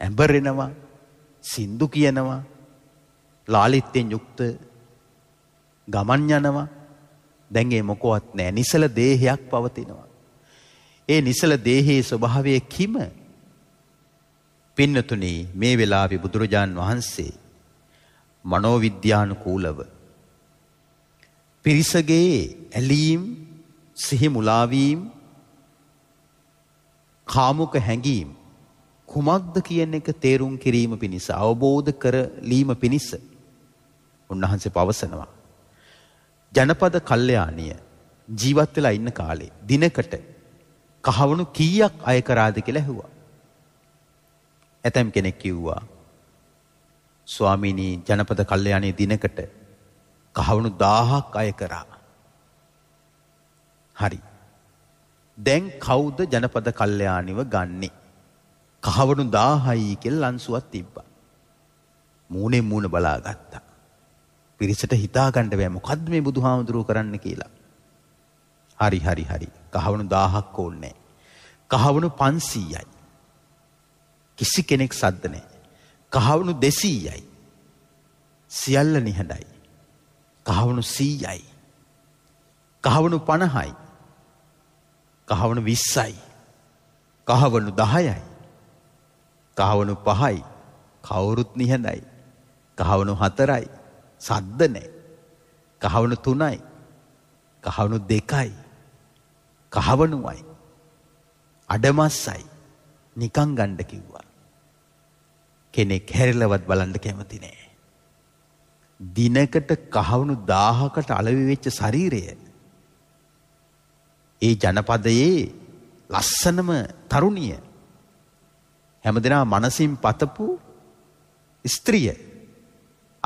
ඇඹරෙනවා, සින්දු කියනවා, ලාලිත්යෙන් යුක්ත ගමන් යනවා. දැන් ඒ මොකවත් නැහැ. නිසල දේහයක් පවතිනවා. ඒ නිසල දේහයේ ස්වභාවය කිම? පින්නතුනි මේ වෙලාවේ බුදුරජාන් වහන්සේ මනෝවිද්‍යානුකූලව පිරිසගේ ඇලීම් සිහි මුලාවීම් කාමුක හැඟීම් කුමක්ද කියන එක තේරුම් කිරීම පිණිස අවබෝධ කරලීම පිණිස උන්වහන්සේ පවසනවා ජනපද කල්යාණිය ජීවත් වෙලා ඉන්න කාලේ දිනකට කහවණු කීයක් අය කරාද කියලා ඇහුවා ඇතම් කෙනෙක් කිව්වා ස්වාමිනී ජනපද කල්යාණිය දිනකට කහවණු 1000ක් අය කරා හරි දැන් කවුද ජනපද කල්යාණිව ගන්නෙ? කහවණු 1000යි කියලා ලන්සුවක් තිබ්බා. මූණේ මූණ බලාගත්තා. පිරිසට හිතා ගන්න බෑ මොකද්ද මේ බුදුහාමුදුරුව කරන්න කියලා. හරි හරි හරි. කහවණු 1000ක් ඕනේ. කහවණු 500යි. කිසි කෙනෙක් සද්ද නැහැ. කහවණු 200යි. සියල්ල නිහඬයි. කහවණු 100යි. කහවණු 50යි. කහවණු 20යි. කහවණු 10යි. කහවණු 5යි. කවුරුත් නිහඬයි. කහවණු 4යි. සද්ද නැහැ. කහවණු 3යි. කහවණු 2යි. කහවණුයි. අඩමස්සයි. නිකං ගන්න කිව්වා. කෙනෙක් හැරිලවත් බලන්න කැමති නෑ. දිනකට කහවණු 1000කට අලෙවි වෙච්ච ශරීරය ඒ ජනපදයේ ලස්සනම තරුණිය හැමදෙනා මනසින් පතපු ස්ත්‍රිය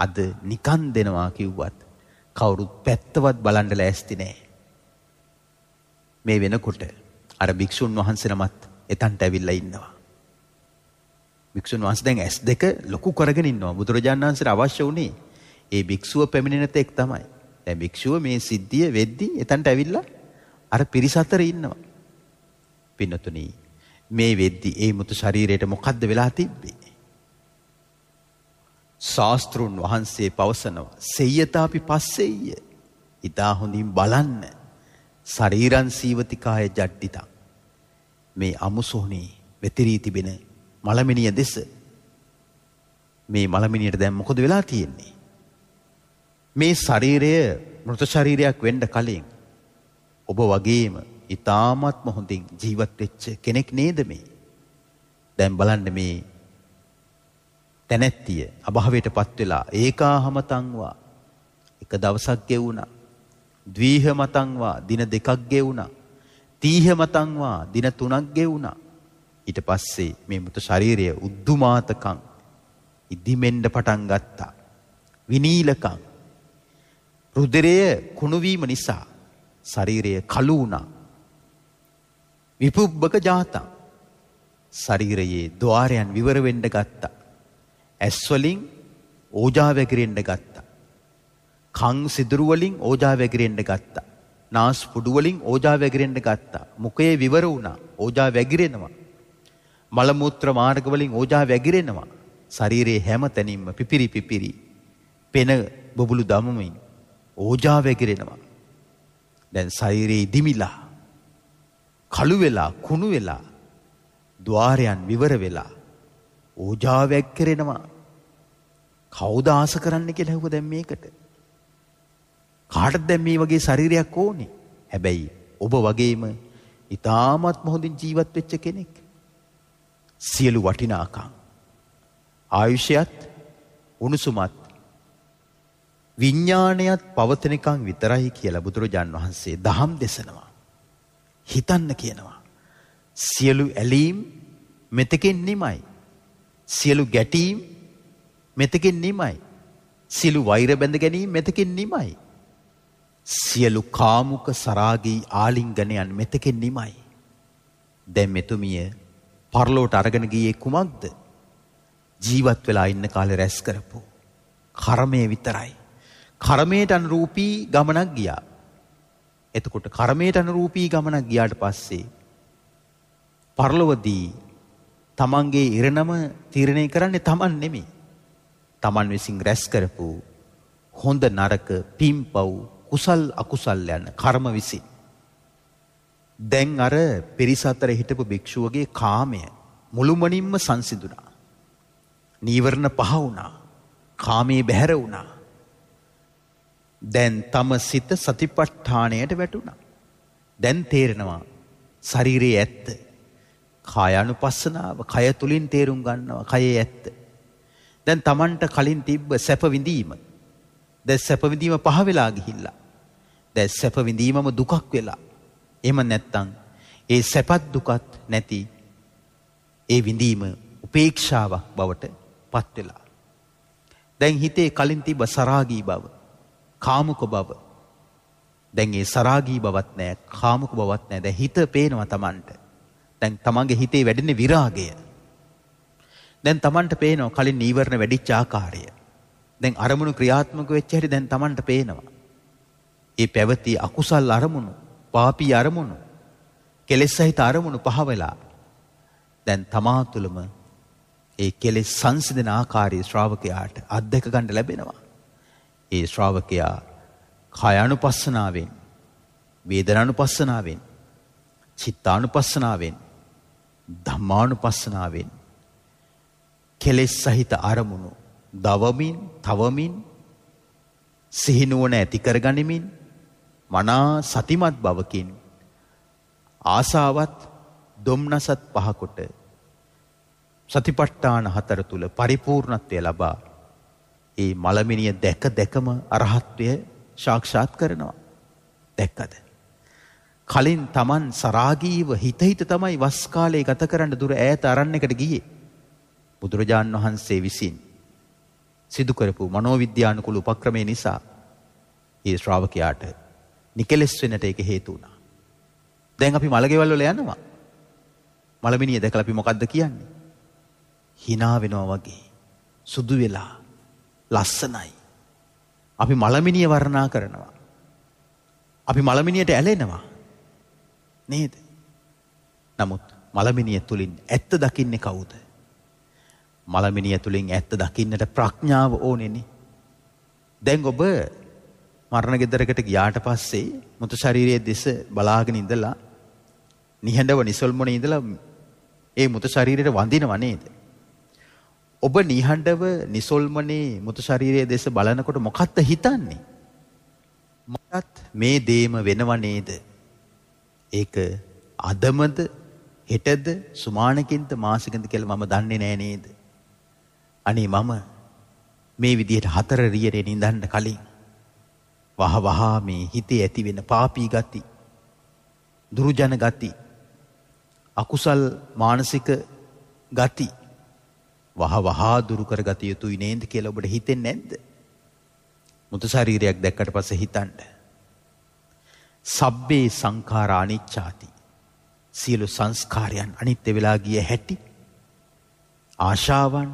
අද නිකන් දෙනවා කිව්වත් කවුරුත් පැත්තවත් බලන්න ලෑස්ති නෑ මේ වෙනකොට අර භික්ෂුන් වහන්සේ නමත් එතනට ඇවිල්ලා ඉන්නවා භික්ෂුන් වහන්සේ දැන් S2 ලොකු කරගෙන ඉන්නවා බුදුරජාණන් වහන්සේට අවශ්‍ය උනේ ඒ භික්ෂුව පැමිණෙන තෙක් තමයි දැන් භික්ෂුව මේ සිද්ධිය වෙද්දී එතනට ඇවිල්ලා අර පිරිස අතර ඉන්නවා. පින්නතුනි මේ වෙද්දි ඒ මුතු ශරීරයට මොකද්ද වෙලා තිබ්බේ? ශාස්ත්‍රුන් වහන්සේ පවසනවා සෙය්‍යතාපි පස්සෙය්‍ය. ඊතා හොඳින් බලන්න. ශරීරං සීවතිකාය ජට්ටිතං. මේ අමුසොහනේ වෙතරී තිබෙන මලමිනිය දෙස මේ මලමිනියට දැන් මොකද වෙලා තියෙන්නේ? මේ ශරීරය මෘත ශරීරයක් වෙන්න කලින් ඔබ වගේම ඉතාමත්ම හොඳින් ජීවත් වෙච්ච කෙනෙක් නේද මේ? දැන් බලන්න මේ තැනැත්තිය අභාවයටපත් වෙලා ඒකාහමතංවා එක දවසක් ගෙවුණා. ද්විහ මතංවා දින දෙකක් ගෙවුණා. තීහ මතංවා දින තුනක් ගෙවුණා. ඊට පස්සේ මේ මృత ශරීරය උද්දුමාතකම් ඉදිමෙන්න පටන් ගත්තා. විනීලකම් රුධිරය කුණු වීම නිසා ශරීරය කළු වුණා. විපුබ්බක ජාතං. ශරීරයේ ద్వාරයන් විවර වෙන්න ගත්තා. ඇස් වලින් ඕජා වැගිරෙන්න ගත්තා. කන් සිදුරු වලින් ඕජා වැගිරෙන්න ගත්තා. නාස් පුඩු වලින් ඕජා වැගිරෙන්න ගත්තා. මුඛයේ විවර වුණා. ඕජා වැගිරෙනවා. මල මුත්‍ර මාර්ග වලින් ඕජා වැගිරෙනවා. ශරීරයේ හැම තැනින්ම පිපිරි පිපිරි පෙන බබළු දමමින් ඕජා වැගිරෙනවා. දැන් සෛරේ දිමිලා කළු වෙලා කුණු වෙලා ద్వාරයන් විවර වෙලා ඕජාවැක් කරෙනවා කවුද ආස කරන්න කියලා හෙව්ව දැන් මේකට කාටද දැන් මේ වගේ ශරීරයක් ඕනේ හැබැයි ඔබ වගේම ඉතාමත් හොඳින් ජීවත් වෙච්ච කෙනෙක් සියලු වටිනාකම් ආයුෂයත් උණුසුමත් විඥාණයත් පවතිනකන් විතරයි කියලා බුදුරජාන් වහන්සේ දහම් දෙසනවා. හිතන්න කියනවා. සියලු ඇලීම් මෙතකින් නිමයි. සියලු ගැටීම් මෙතකින් නිමයි. සියලු වෛර බැඳ ගැනීම මෙතකින් නිමයි. සියලු කාමුක සරාගී ආලිංගනයන් මෙතකින් නිමයි. දැන් මෙතුමිය පරලෝට අරගෙන ගියේ කුමක්ද? ජීවත් වෙලා ඉන්න කාලේ රැස් කරපු කර්මය විතරයි. කර්මයට අනුරූපී ගමනක් ගියා. එතකොට කර්මයට අනුරූපී ගමනක් ගියාට පස්සේ පරලොවදී තමන්ගේ ඉරණම තීරණය කරන්නේ තමන් නෙමෙයි. තමන් විසින් රැස් කරපු හොඳ නරක පිම්පව් කුසල් අකුසල් යන කර්ම විසින්. දැන් අර පිරිස අතර හිටපු භික්ෂුවගේ කාමය මුළුමනින්ම සංසිඳුණා. නීවරණ පහ වුණා. කාමයේ බැහැර වුණා. දැන් තම සිත සතිපට්ඨාණයට වැටුණා. දැන් තේරෙනවා ශරීරයේ ඇත්ත. කායानुපස්සනාව කය තුලින් තේරුම් ගන්නවා කයේ ඇත්ත. දැන් Tamanට කලින් තිබ්බ සැප විඳීම. දැන් සැප විඳීම පහ වෙලා ගිහිල්ලා. දැන් සැප විඳීමම දුකක් වෙලා. එහෙම නැත්තම් ඒ සැපත් දුකත් නැති ඒ විඳීම උපේක්ෂාවක් බවට පත් වෙලා. දැන් හිතේ කලින් තිබ්බ සරාගී බව කාමුක බව. දැන් ඒ සරාගී බවත් නැහැ, කාමුක බවත් නැහැ. දැන් හිත පේනවා Tamanට. දැන් Tamanගේ හිතේ වැඩෙන විරාගය. දැන් Tamanට පේනවා කලින් නීවරණ වැඩිච්ච ආකාරය. දැන් අරමුණු ක්‍රියාත්මක වෙච්ච හැටි දැන් Tamanට පේනවා. ඒ පැවති අකුසල් අරමුණු, පාපී අරමුණු, කෙලෙස් සහිත අරමුණු පහ වෙලා දැන් තමා තුළම ඒ කෙලෙස් සංසිඳන ආකාරයේ ශ්‍රාවකයාට අත්දක ගන්න ලැබෙනවා. ඒ ශ්‍රාවකයා කායානුපස්සනාවෙන් වේදනානුපස්සනාවෙන් චිත්තානුපස්සනාවෙන් ධම්මානුපස්සනාවෙන් කෙලෙස් සහිත අරමුණු දවමින් තවමින් සිහිනුවන ඇති කරගනිමින් මනා සතිමත් බවකින් ආසාවත් දුම්නසත් පහකොට සතිපට්ඨාන හතර තුල පරිපූර්ණත්වය ලබා ඒ මලමිනිය දැක දැකම අරහත්වය සාක්ෂාත් කරනවා. දැක්කද? කලින් Taman සරාගීව හිත හිත තමයි වස් කාලේ ගත කරන්න දුර ඈත අරණ්‍යකට ගියේ. බුදුරජාන් වහන්සේ විසින් සිදු කරපු මනෝවිද්‍යානුකූල උපක්‍රමය නිසා ඒ ශ්‍රාවකයාට නිකලස් වෙන්නට ඒක හේතු වුණා. දැන් අපි මලගෙවල් වල යනවා. මලමිනිය දැකලා අපි මොකද්ද කියන්නේ? hina වෙනවා වගේ. සුදු වෙලා ලස්සනයි. අපි මළමිනිය වර්ණා කරනවා. අපි මළමිනියට ඇලෙනවා. නේද? නමුත් මළමිනිය තුලින් ඇත්ත දකින්නේ කවුද? මළමිනිය තුලින් ඇත්ත දකින්නට ප්‍රඥාව ඕනේනේ. දැන් ඔබ මරණ ගෙදරකට ගියාට පස්සේ මුතු ශරීරයේ දෙස බලාගෙන ඉඳලා නිහඬව නිසල්මුණේ ඉඳලා ඒ මුතු ශරීරයට වඳිනව නේද? ඔබ නිහඬව නිසොල්මනේ මුතු ශරීරයේ දෙස බලනකොට මොකක්ද හිතන්නේ? මටත් මේ දේම වෙනව නේද? ඒක අදමද හෙටද සුමානකින්ද මාසිකින්ද කියලා මම දන්නේ නෑ නේද? අනේ මම මේ විදිහට හතර රියරේ නිඳන්න කලින් වහ වහ මේ හිතේ ඇති වෙන පාපී ගති දුරුජන ගති අකුසල් මානසික ගති වහ වහා දුරු කරගත යුතුයි නේද කියලා ඔබට හිතෙන්නේ නැද්ද? මුතු ශරීරයක් දැක්කට පස්සේ හිතන්න. සබ්බේ සංඛාරා අනිච්ඡාති. සියලු සංස්කාරයන් අනිත්‍ය වෙලා ගිය හැටි. ආශාවන්,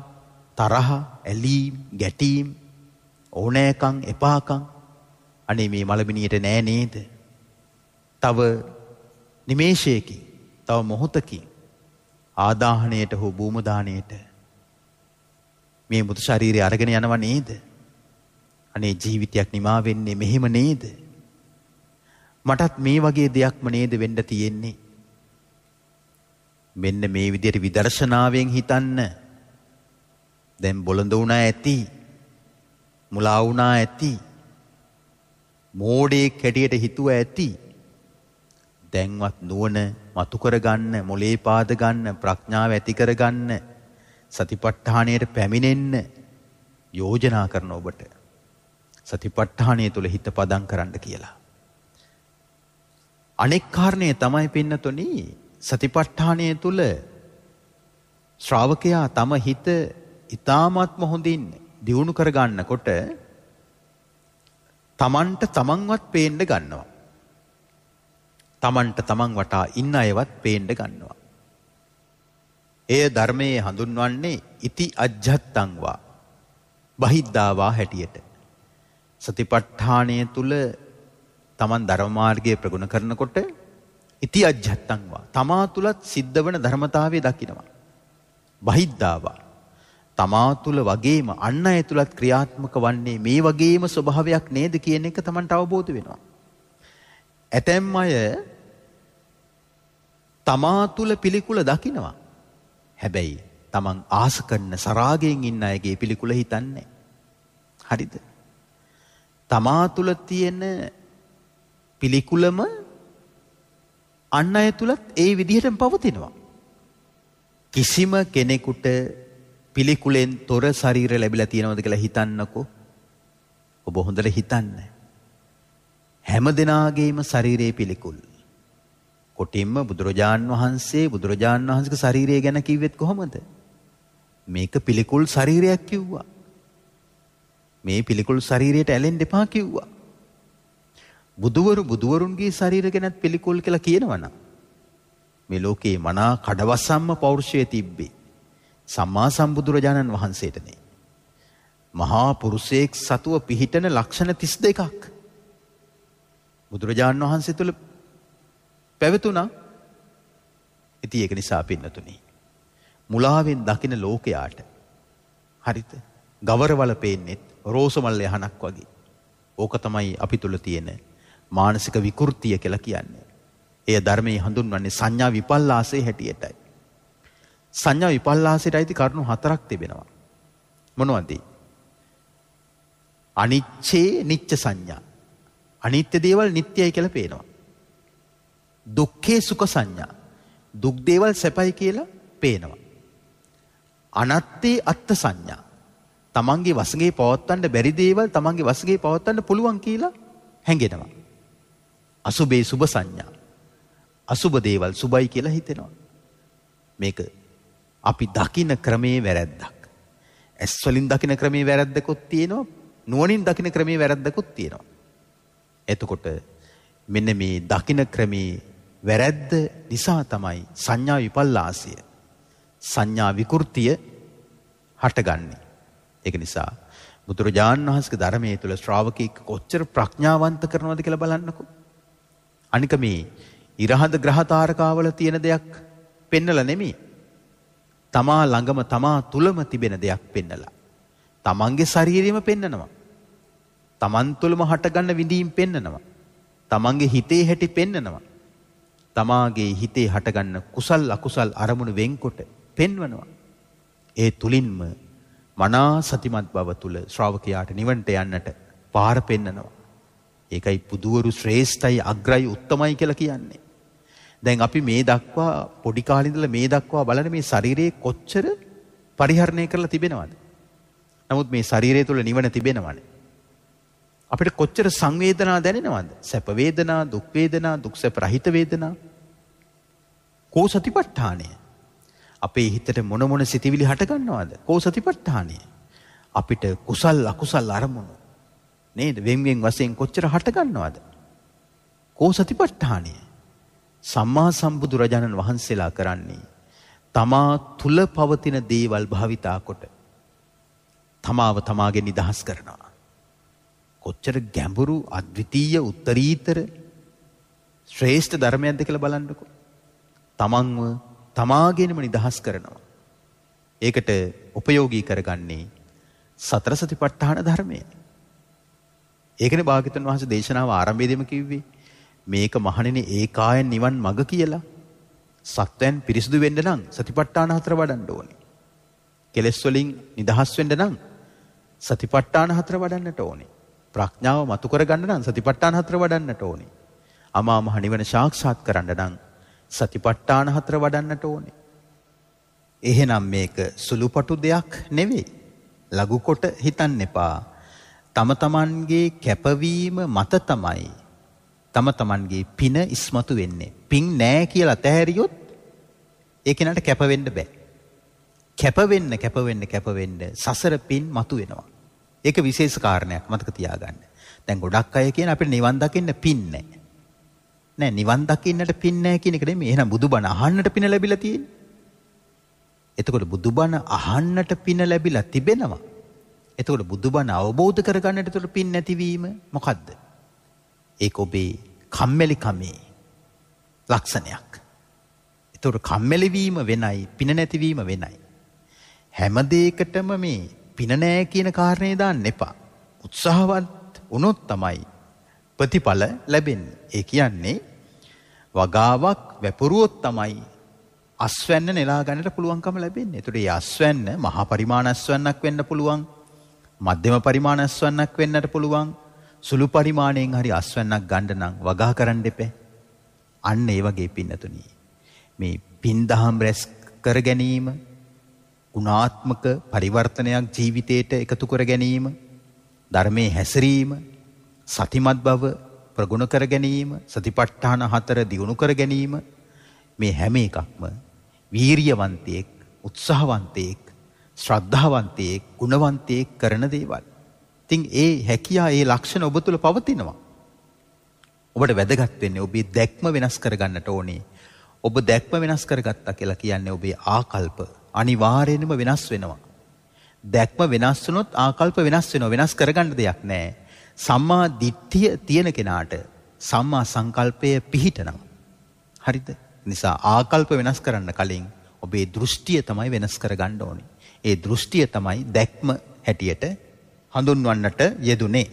තරහ, ඇලීම්, ගැටීම්, ඕනෑකම්, එපාකම් අනේ මේ මලමිනියට නෑ නේද? තව නිමේෂයකින් තව මොහොතකින් ආදාහණයට හෝ භූමදානයට මේ මృత ශරීරය අරගෙන යනව නේද? අනේ ජීවිතයක් නිමා වෙන්නේ මෙහෙම නේද? මටත් මේ වගේ දෙයක්ම නේද වෙන්න තියෙන්නේ? මෙන්න මේ විදිහට විදර්ශනාවෙන් හිතන්න. දැන් බොළඳ වුණා ඇති. මුලා වුණා ඇති. මෝඩේ කැඩියට හිතුව ඇති. දැන්වත් නුවණ මතු කරගන්න, මොලේ පාද ගන්න, ප්‍රඥාව ඇති කරගන්න සතිපට්ඨාණයට පැමිණෙන්න යෝජනා කරන ඔබට සතිපට්ඨාණය තුල හිත පදම් කරන්න කියලා. අනෙක් කාරණේ තමයි පින්නතොනි සතිපට්ඨාණය තුල ශ්‍රාවකයා තම හිත ඊ타මාත්ම හොඳින් දියුණු කර ගන්නකොට තමන්ට තමන්වත් පේන්න ගන්නවා. තමන්ට තමන් වටා ඉන්න අයවත් පේන්න ගන්නවා. එය ධර්මයේ හඳුන්වන්නේ ඉති අජ්ජත්තං වා බහිද්දාවා හැටියට. සතිපට්ඨානය තුල තමන් ධර්ම මාර්ගයේ ප්‍රගුණ කරනකොට ඉති අජ්ජත්තං වා තමා තුලත් සිද්ධ වන ධර්මතාවය දකිනවා. බහිද්දාවා තමා තුළ වගේම අන්න අය තුළත් ක්‍රියාත්මක වන්නේ මේ වගේම ස්වභාවයක් නේද කියන එක තමන්ට අවබෝධ වෙනවා. ඇතැම් අය තමා තුළ පිළිකුල දකිනවා. හැබැයි තමන් ආස කරන සරාගයෙන් ඉන්න අයගේ පිළිකුල හිතන්නේ. හරිද? තමා තුල තියෙන පිළිකුලම අන් අය තුලත් ඒ විදිහටම පවතිනවා. කිසිම කෙනෙකුට පිළිකුලෙන් තොර ශරීර ලැබිලා තියෙනවද කියලා හිතන්නකෝ. ඔබ හොඳට හිතන්න. හැම දිනාගේම ශරීරයේ පිළිකුල්. කොටින්ම බුදුරජාන් වහන්සේ බුදුරජාන් වහන්සේගේ ශරීරය ගැන කිව්වෙත් කොහොමද? මේක පිළිකුල් ශරීරයක් කිව්වා. මේ පිළිකුල් ශරීරයට ඇලෙන්න එපා කිව්වා. බුදුවරු බුදුවරුන්ගේ ශරීර ගැනත් පිළිකුල් කියලා කියනවනම් මේ ලෝකේ මනා කඩවසම්ම පෞරුෂය තිබ්බේ සම්මා සම්බුදුරජාණන් වහන්සේටනේ. මහා පුරුෂයෙක් සතුව පිහිටන ලක්ෂණ 32ක් බුදුරජාණන් වහන්සේ තුළ පැවතුනා. ඉතින් ඒක නිසා පින්නතුනි. මුලාවෙන් දකින ලෝකයාට හරිත ගවරවල පේන්නේත් රෝසමල් යහනක් වගේ. ඕක තමයි අපි තුල තියෙන මානසික විකෘතිය කියලා කියන්නේ. එය ධර්මයේ හඳුන්වන්නේ සංඥා විපල්ලාසයේ හැටියටයි. සංඥා විපල්ලාසයට අයිති කරුණු හතරක් තිබෙනවා. මොනවද? අනිච්චේ නිච්ච සංඥා. අනිත්‍ය දේවල් නිට්ටයයි කියලා පේනවා. දුක්ඛේ සුඛ සංඥා. දුක් දේවල් සැපයි කියලා පේනවා. අනත්තේ අත්ත් සංඥා. තමන්ගේ වසඟේ පවත්වන්න බැරි දේවල් තමන්ගේ වසඟේ පවත්වන්න පුළුවන් කියලා හැඟෙනවා. අසුබේ සුබ සංඥා. අසුබ දේවල් සුබයි කියලා හිතෙනවා. මේක අපි දකින ක්‍රමේ වැරැද්දක්. ඇස් වලින් දකින ක්‍රමේ වැරැද්දකුත් තියෙනවා. නුවණින් දකින ක්‍රමේ වැරැද්දකුත් තියෙනවා. එතකොට මෙන්න මේ දකින ක්‍රමේ වැරැද්ද නිසා තමයි සංඥා විපල්ලාසය සංඥා විකෘතිය හටගන්නේ. ඒක නිසා බුදුරජාණන් වහන්සේගේ ධර්මයේ තුල ශ්‍රාවකෙක් කොච්චර ප්‍රඥාවන්ත කරනවද කියලා බලන්නකො. අනික මේ ඉරහඳ ග්‍රහ තාරකාවල තියෙන දෙයක් පෙන්නලා නෙමෙයි. තමා ළඟම තමා තුලම තිබෙන දෙයක් පෙන්නලා. තමන්ගේ ශරීරෙම පෙන්නනවා. තමන් තුලම හටගන්න විඳීම් පෙන්නනවා. තමන්ගේ හිතේ හැටි පෙන්නනවා. තමාගේ හිතේ හටගන්න කුසල් අකුසල් අරමුණු වෙන්කොට පෙන්වනවා. ඒ තුලින්ම මනා සතිමත් බව තුල ශ්‍රාවකයාට නිවන්ට යන්නට පාර පෙන්නනවා. ඒකයි පුදුවරු ශ්‍රේෂ්ඨයි අග්‍රයි උත්තමයි කියලා කියන්නේ. දැන් අපි මේ දක්වා පොඩි කාලේ ඉඳලා මේ දක්වා බලන මේ ශරීරයේ කොච්චර පරිහරණය කරලා තිබෙනවද? නමුත් මේ ශරීරය තුල නිවන තිබෙනවනේ. අපිට කොච්චර සංවේදනා දැනෙනවද? සැප වේදනා, දුක් වේදනා, දුක් සැප රහිත වේදනා කෝ සතිපට්ඨානය. අපේ හිතට මොන මොන සිතිවිලි හටගන්නවද? කෝ සතිපට්ඨානය. අපිට කුසල් අකුසල් අරමුණු නේද? වෙන්වෙන් වශයෙන් කොච්චර හටගන්නවද? කෝ සතිපට්ඨානය. සම්මා සම්බුදු රජාණන් වහන්සේලා කරන්නේ තමා තුල පවතින දේවල් භාවිතා කොට තමාව තමාගෙන් නිදහස් කරනවා. කොච්චර ගැඹුරු අද්විතීය උත්තරීතර ශ්‍රේෂ්ඨ ධර්මයක්ද කියලා බලන්නකෝ. තමන්ව තමාගෙනම නිදහස් කරනවා. ඒකට උපයෝගී කරගන්නේ සතර සතිපට්ඨාන ධර්මය. ඒකනේ භාග්‍යතුන් වහන්සේ දේශනාව ආරම්භයේදීම කිව්වේ මේක මහණෙනි ඒකායන් නිවන් මඟ කියලා. සත්වයන් පිරිසුදු වෙන්න නම් සතිපට්ඨාන හතර වඩන්න ඕනේ. කෙලෙස් වලින් නිදහස් වෙන්න නම් සතිපට්ඨාන හතර වඩන්නට ඕනේ. ප්‍රඥාව මතු කරගන්න නම් සතිපට්ඨාන හතර වඩන්නට ඕනේ. අමා මහ නිවන සාක්ෂාත් කරන්න නම් සතිපට්ඨාන හතර වඩන්නට ඕනේ. එහෙනම් මේක සුළුපටු දෙයක් නෙවෙයි. ලඝුකොට හිතන්න එපා. තම තමන්ගේ කැපවීම මත තමයි තම තමන්ගේ පින ඉස්මතු වෙන්නේ. පින් නෑ කියලා තැහැරියොත් ඒ කෙනාට කැප වෙන්න බෑ. කැප වෙන්න කැප වෙන්න කැප වෙන්න සසර පින් මතු වෙනවා. ඒක විශේෂ කාරණයක් මතක තියාගන්න. දැන් ගොඩක් අය කියන අපිට නිවන් දකින්න පින් නෑ. නෑ නිවන් දකින්නට පින් නෑ කියන එක නෙමෙයි. එහෙනම් බුදුබණ අහන්නට පින ලැබිලා තියෙන්නේ. එතකොට බුදුබණ අහන්නට පින ලැබිලා තිබෙනවා. එතකොට බුදුබණ අවබෝධ කරගන්නට එතකොට පින් නැතිවීම මොකද්ද? ඒක ඔබේ කම්මැලි කමේ ලක්ෂණයක්. එතකොට කම්මැලි වීම වෙනයි පින නැතිවීම වෙනයි. හැම දෙයකටම මේ පින නෑ කියන කාරණේ දාන්න එපා. උත්සාහවත් වුණොත් තමයි ප්‍රතිඵල ලැබෙන්න. ඒ කියන්නේ වගාවක් වැපුරුවොත් තමයි අස්වැන්න නෙලා ගන්නට පුළුවන්කම ලැබෙන්නේ. ඒතකොට මේ අස්වැන්න මහා පරිමාණ අස්වැන්නක් වෙන්න පුළුවන්. මධ්‍යම පරිමාණ අස්වැන්නක් වෙන්නට පුළුවන්. සුළු පරිමාණයෙන් හරි අස්වැන්නක් ගන්න නම් වගා කරන්න දෙපේ. අන්න ඒ වගේ පින්නතුණි. මේ පින්දහම් රැස් කර ගැනීම ගුණාත්මක පරිවර්තනයක් ජීවිතයට එකතු කර ගැනීම ධර්මයේ හැසිරීම සතිමත් බව ප්‍රගුණ කර ගැනීම සතිපට්ඨාන හතර දියුණු කර ගැනීම මේ හැම එකක්ම වීරියවන්තයෙක් උත්සාහවන්තයෙක් ශ්‍රද්ධාවන්තයෙක් ගුණවන්තයෙක් කරන දේවල්. ඉතින් ඒ හැකියා ඒ ලක්ෂණ ඔබ තුළ පවතිනවා. ඔබට වැදගත් වෙන්නේ ඔබේ දැක්ම වෙනස් කරගන්නට ඕනේ. ඔබ දැක්ම වෙනස් කරගත්තා කියලා කියන්නේ ඔබේ ආකල්ප අනිවාර්යයෙන්ම වෙනස් වෙනවා. දැක්ම වෙනස් වුණොත් ආකල්ප වෙනස් වෙනවා. වෙනස් කරගන්න දෙයක් නැහැ. සම්මා දිට්ඨිය තියෙන කෙනාට සම්මා සංකල්පය පිහිටනවා. හරිද? නිසා ආකල්ප වෙනස් කරන්න කලින් ඔබේ දෘෂ්ටිය තමයි වෙනස් කරගන්න ඕනේ. ඒ දෘෂ්ටිය තමයි දැක්ම හැටියට හඳුන්වන්නට යෙදුනේ.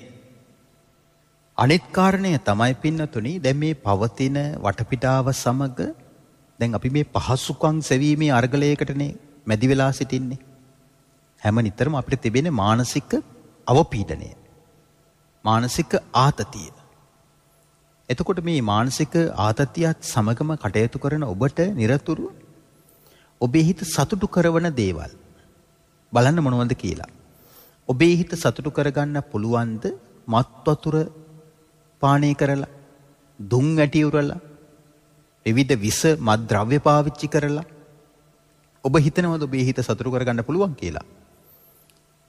අනිත් කාරණය තමයි පින්නතුනි දැන් මේ පවතින වටපිටාව සමග දැන් අපි මේ පහසුකම් සෙවීමේ අ르ගලයකටනේ මැදි වෙලා සිටින්නේ. හැම නිතරම අපිට තිබෙන මානසික අවපීඩනය. මානසික ආතතිය. එතකොට මේ මානසික ආතතියත් සමගම කටයුතු කරන ඔබට নিরතුරු ඔබේ හිත සතුටු කරන දේවල් බලන්න මොනවද කියලා. ඔබේ හිත සතුටු කරගන්න පුළුවන්ද මත් වතුර පානය කරලා දුම් වැටි උරලා විවිධ විස මත් ද්‍රව්‍ය පාවිච්චි කරලා ඔබ හිතනවද ඔබේ හිත සතුටු කරගන්න පුළුවන් කියලා?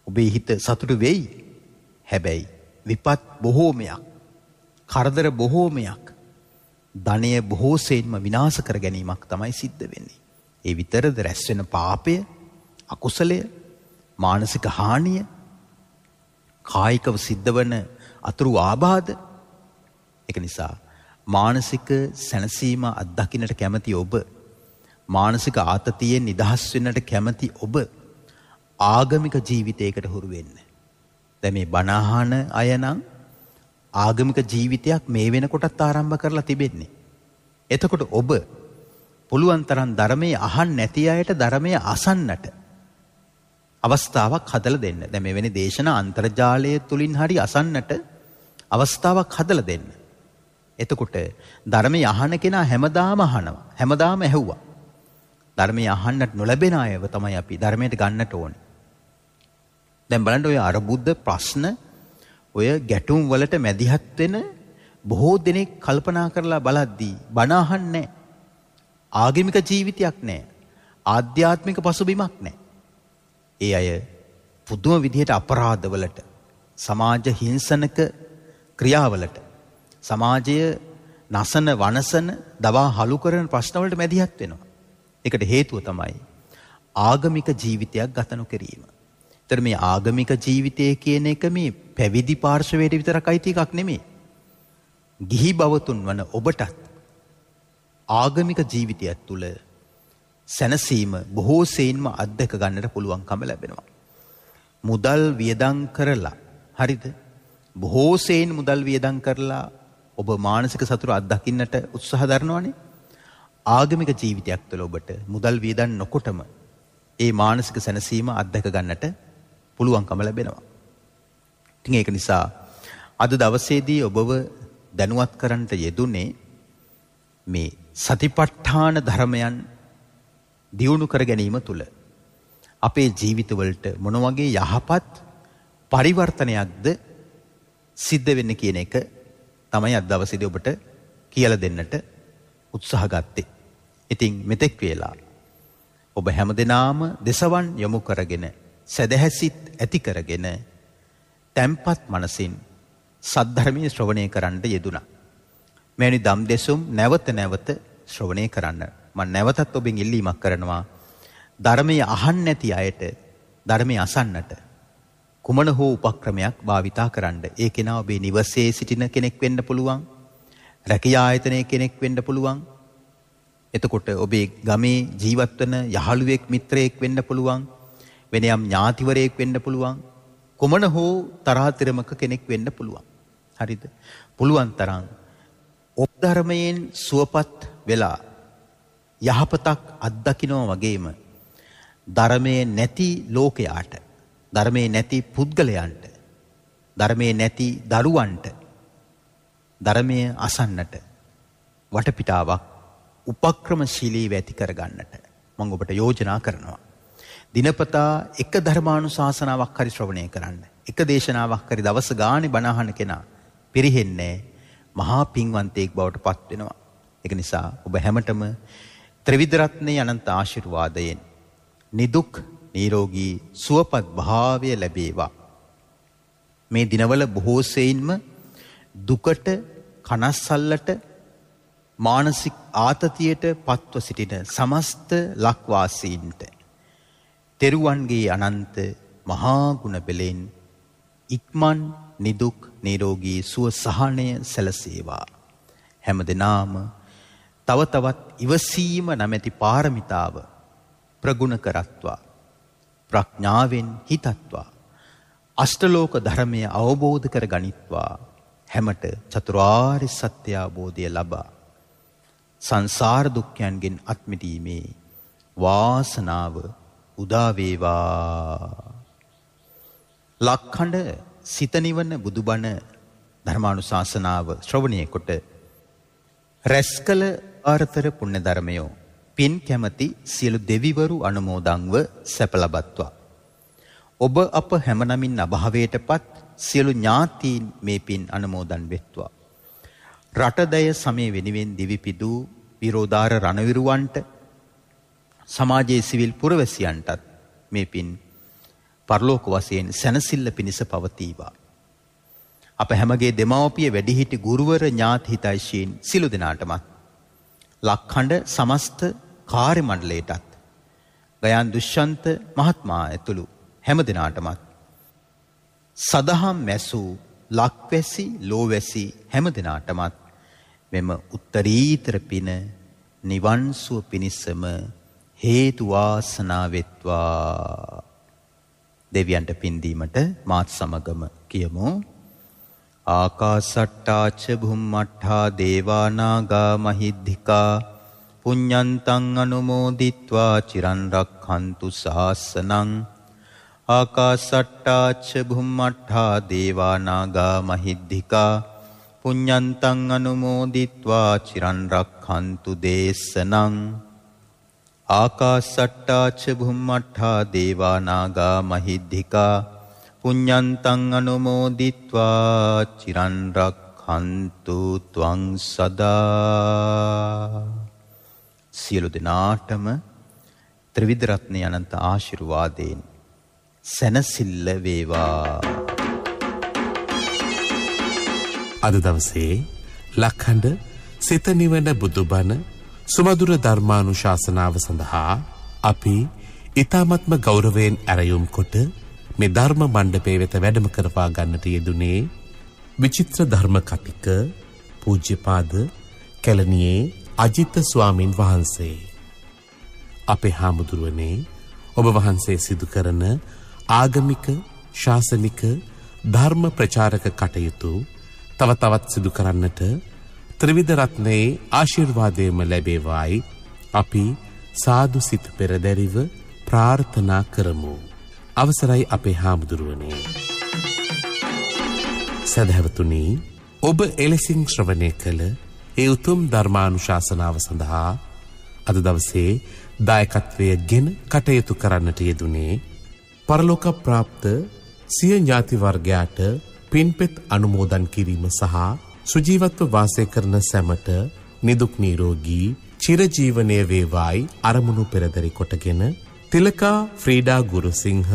ඔබේ හිත සතුටු වෙයි. හැබැයි විපත් බොහෝමයක් කරදර බොහෝමයක් ධනය බොහෝසයෙන්ම විනාශ කර ගැනීමක් තමයි සිද්ධ වෙන්නේ. ඒ විතරද රැස්වෙන පාපය අකුසලය මානසික හානිය කායිකව සිද්ධ වන අතුරු ආබාධ එක නිසා මානසික සැනසීම අත්දකින්නට කැමති ඔබ මානසික ආතතියෙන් නිදහස් වෙන්නට කැමති ඔබ ආගමික ජීවිතයකට හුරු වෙන්න. දැන් මේ බණහන අය නම් ආගමික ජීවිතයක් මේ වෙනකොටත් ආරම්භ කරලා තිබෙන්නේ. එතකොට ඔබ පුළුවන් තරම් ධර්මයේ අහන්න නැති අයට ධර්මය අසන්නට අවස්ථාවක් හදලා දෙන්න. දැන් මෙවැනි දේශනා අන්තර්ජාලය තුලින් හරි අසන්නට අවස්ථාවක් හදලා දෙන්න. එතකොට ධර්මය අහන කෙනා හැමදාම අහනවා. හැමදාම ඇහුවා. ධර්මය අහන්නට නොලැබෙන අයව තමයි අපි ධර්මයට ගන්නට ඕනේ. දැන් බලන්න ඔය අරුබුද්ද ප්‍රශ්න ඔය ගැටුම් වලට මැදිහත් වෙන බොහෝ දෙනෙක් කල්පනා කරලා බලද්දී බණ අහන්නේ ආගමික ජීවිතයක් නැහැ. ආධ්‍යාත්මික පසුබිමක් නැහැ. ඒ අය පුදුම විදිහට අපරාධවලට සමාජ හිංසනක ක්‍රියාවලට සමාජය නසන වනසන දවා හලු කරන ප්‍රශ්නවලට මැදිහත් වෙනවා. ඒකට හේතුව තමයි ආගමික ජීවිතයක් ගත නොකිරීම. තර මේ ආගමික ජීවිතය කියන එක මේ පැවිදි පාර්ශවයට විතරක් අයිති එකක් නෙමේ. ගිහි බවතුන් වන ඔබටත් ආගමික ජීවිතයක් තුළ සැනසීම බොහෝ සෙයින්ම අත්දක ගන්නට පුළුවන්කම ලැබෙනවා. මුදල් වියදං කරලා හරිද බොහෝ සෙයින් මුදල් වියදං කරලා ඔබ මානසික සතුට අත්දකින්නට උත්සාහ දරනවනේ ආගමික ජීවිතයක් තුළ ඔබට මුදල් වියදන් නොකොටම ඒ මානසික සැනසීම අත්දක ගන්නට පුළුවන්කම ලැබෙනවා. ඉතින් ඒක නිසා අද දවසේදී ඔබව දැනුවත් කරන්නට යෙදුනේ මේ සතිපට්ඨාන ධර්මයන් දියුණු කර ගැනීම තුළ අපේ ජීවිතවලට මොන වගේ යහපත් පරිවර්තනයක්ද සිද්ධ වෙන්නේ කියන එක තමයි අද දවසේදී ඔබට කියලා දෙන්නට උත්සාහ ගත්තේ. ඉතින් මෙතෙක් වේලා ඔබ හැමදෙනාම දෙසවන් යොමු කරගෙන සදහැසිත් ඇති කරගෙන තැම්පත් මනසින් සද්ධර්මයේ ශ්‍රවණය කරන්න යෙදුණා. මෙවැනි දම් දෙසුම් නැවත නැවත ශ්‍රවණය කරන්න. මම නැවතත් ඔබෙන් ඉල්ලීමක් කරනවා ධර්මයේ අහන්න නැති අයට ධර්මයේ අසන්නට කුමන හෝ උපක්‍රමයක් භාවිතා කරන්න. ඒ කෙනා ඔබේ නිවසේ සිටින කෙනෙක් වෙන්න පුළුවන්. රැකියා ආයතනයේ කෙනෙක් වෙන්න පුළුවන්. එතකොට ඔබේ ගමේ ජීවත් වෙන යහළුවෙක් මිත්‍රයෙක් වෙන්න පුළුවන්. වෙනයම් ඥාතිවරයෙක් වෙන්න පුළුවන් කුමන හෝ තරහතිරමක කෙනෙක් වෙන්න පුළුවන්. හරිද. පුළුවන් තරන් ඔබ්ධර්මයෙන් සුවපත් වෙලා යහපතක් අත්දකිනෝ වගේම ධර්මය නැති ලෝකයාට ධර්මය නැති පුද්ගලයන්ට ධර්මය නැති දරුවන්ට ධර්මය අසන්නට වටපිටාවක් උපක්‍රමශීලීව ඇති කරගන්නට මං ඔබට යෝජනා කරනවා. දිනපතා එක ධර්මානුශාසනාවක් හරි ශ්‍රවණය කරන්න. එක දේශනාවක් හරි දවස ගානේ බණ අහන කෙනා පිරෙහෙන්නේ මහා පින්වන්තයෙක් බවට පත් වෙනවා. ඒක නිසා ඔබ හැමතෙම ත්‍රිවිධ රත්නේ අනන්ත ආශිර්වාදයෙන් නිදුක් නිරෝගී සුවපත් භාවය ලැබේවා. මේ දිනවල බොහෝ සෙයින්ම දුකට කනස්සල්ලට මානසික ආතතියට පත්ව සිටින සමස්ත ලක්වාසීන්ට තෙරුවන්ගේ අනන්ත මහා ගුණ බෙලෙන් ඉක්මන් නිදුක් නිරෝගී සුව සහනය සැලසේවා හැමදෙනාම තව තවත් ඉවසීම නැමැති පාරමිතාව ප්‍රගුණ කරත්වා ප්‍රඥාවෙන් හිතත්වා අෂ්ටලෝක ධර්මය අවබෝධ කර ගනිත්වා හැමට චතුරාර්ය සත්‍ය අවබෝධය ලබා සංසාර දුක්ඛයන්ගෙන් අත්මිදීමේ වාසනාව උදා වේවා. ලක්ඛඬ සිත නිවන බුදුබණ ධර්මානුශාසනාව ශ්‍රවණය කොට රැස්කල ආර්තර පුණ්‍ය ධර්මයෝ පින් කැමැති සියලු දෙවිවරු අනුමෝදන්ව සැප ලබත්වා. ඔබ අප හැමනමින් අභාවයටපත් සියලු ඥාතීන් මේ පින් අනුමෝදන් වෙත්වා. රටදය සමේ වෙනුවෙන් දිවිපිදූ විරෝධාර රණවිරුවන්ට සමාජයේ සිවිල් පුරවැසියන්ටත් මේ පින් පරලෝක වශයෙන් සැනසෙල්ල පිණිස පවතිවා. අප හැමගේ දෙමාපිය වැඩිහිටි ගුරුවර ඥාති හිතයිශීන් සිළු දෙනාටමත් ලක්ඛඬ සමස්ත කාර්ය මණ්ඩලයටත් ගයන් දුෂ්‍යන්ත මහත්මයා ඇතුළු හැම දිනාටමත් සදහම් මැසූ ලක්වැසි ලෝවැසි හැම දිනාටමත් මෙම උත්තරීතර පින නිවන් සුව පිණිසම හේතු වාසනා වෙත්වා දෙවියන්ට පින්දීමට මාත් සමගම කියමු ආකාසට්ටාච භුම්මට්ටා දේවානාගා මහිද්దికා පුඤ්ඤන්තං අනුමෝදිත්වා චිරන් රක්ඛන්තු සාසනං ආකාසට්ටාච භුම්මට්ටා දේවානාගා මහිද්దికා පුඤ්ඤන්තං අනුමෝදිත්වා චිරන් රක්ඛන්තු දේශනං ආකාසට්ටාච බුම්මට්ඨා දේවානාගා මහිද්దికා පුඤ්ඤන්තං අනුමෝදිත්වා චිරන් රක්ඛන්තු ත්වං සදා සියලු දෙනාටම ත්‍රිවිධ රත්නේ අනන්ත ආශිර්වාදයෙන් සැනසille වේවා අද දවසේ ලක්හඬ සිත නිවන බුදුබණ සුමදුර ධර්මානුශාසනාව සඳහා අපි ඉතාමත්ම ගෞරවයෙන් ඇරයුම් කොට මෙ ධර්ම මණ්ඩපේ වෙත වැඩම කරපා ගන්නට යෙදුනේ විචිත්‍ර ධර්ම කතික පූජ්‍යපාද කැලණියේ අජිත ස්වාමින් වහන්සේ. අපේ හාමුදුරුවනේ ඔබ වහන්සේ සිදු කරන ආගමික ශාසනික ධර්ම ප්‍රචාරක කටයුතු තව තවත් සිදු කරන්නට ත්‍රවිධරත්නයේ ආශිර්වාදයම ලැබේවායි අපි සාදු සිත පෙරදැරිව ප්‍රාර්ථනා කරමු. අවසරයි අපේ හාමුදුරුවනේ. සැදැහැවතුනී ඔබ එලෙසිං ශ්‍රවණය කළ ඒ උතුම් ධර්මානුශාසනාව සඳහා අද දවසේ දායකත්වය ගෙන කටයුතු කරන්නට යෙදුනේ පරලොක ප්‍රාප්ත සිය ඥාතිවර්ගයාට පින්පෙත් අනුමෝදන් කිරීම සහ සුජීවත්ව වාසය කරන සැමට නිදුක් නීරෝගී චිරජීවනය වේවායි අරමුණු පෙරදරි කොටගෙන තිලකා ෆ්‍රීඩා ගුරුසිංහ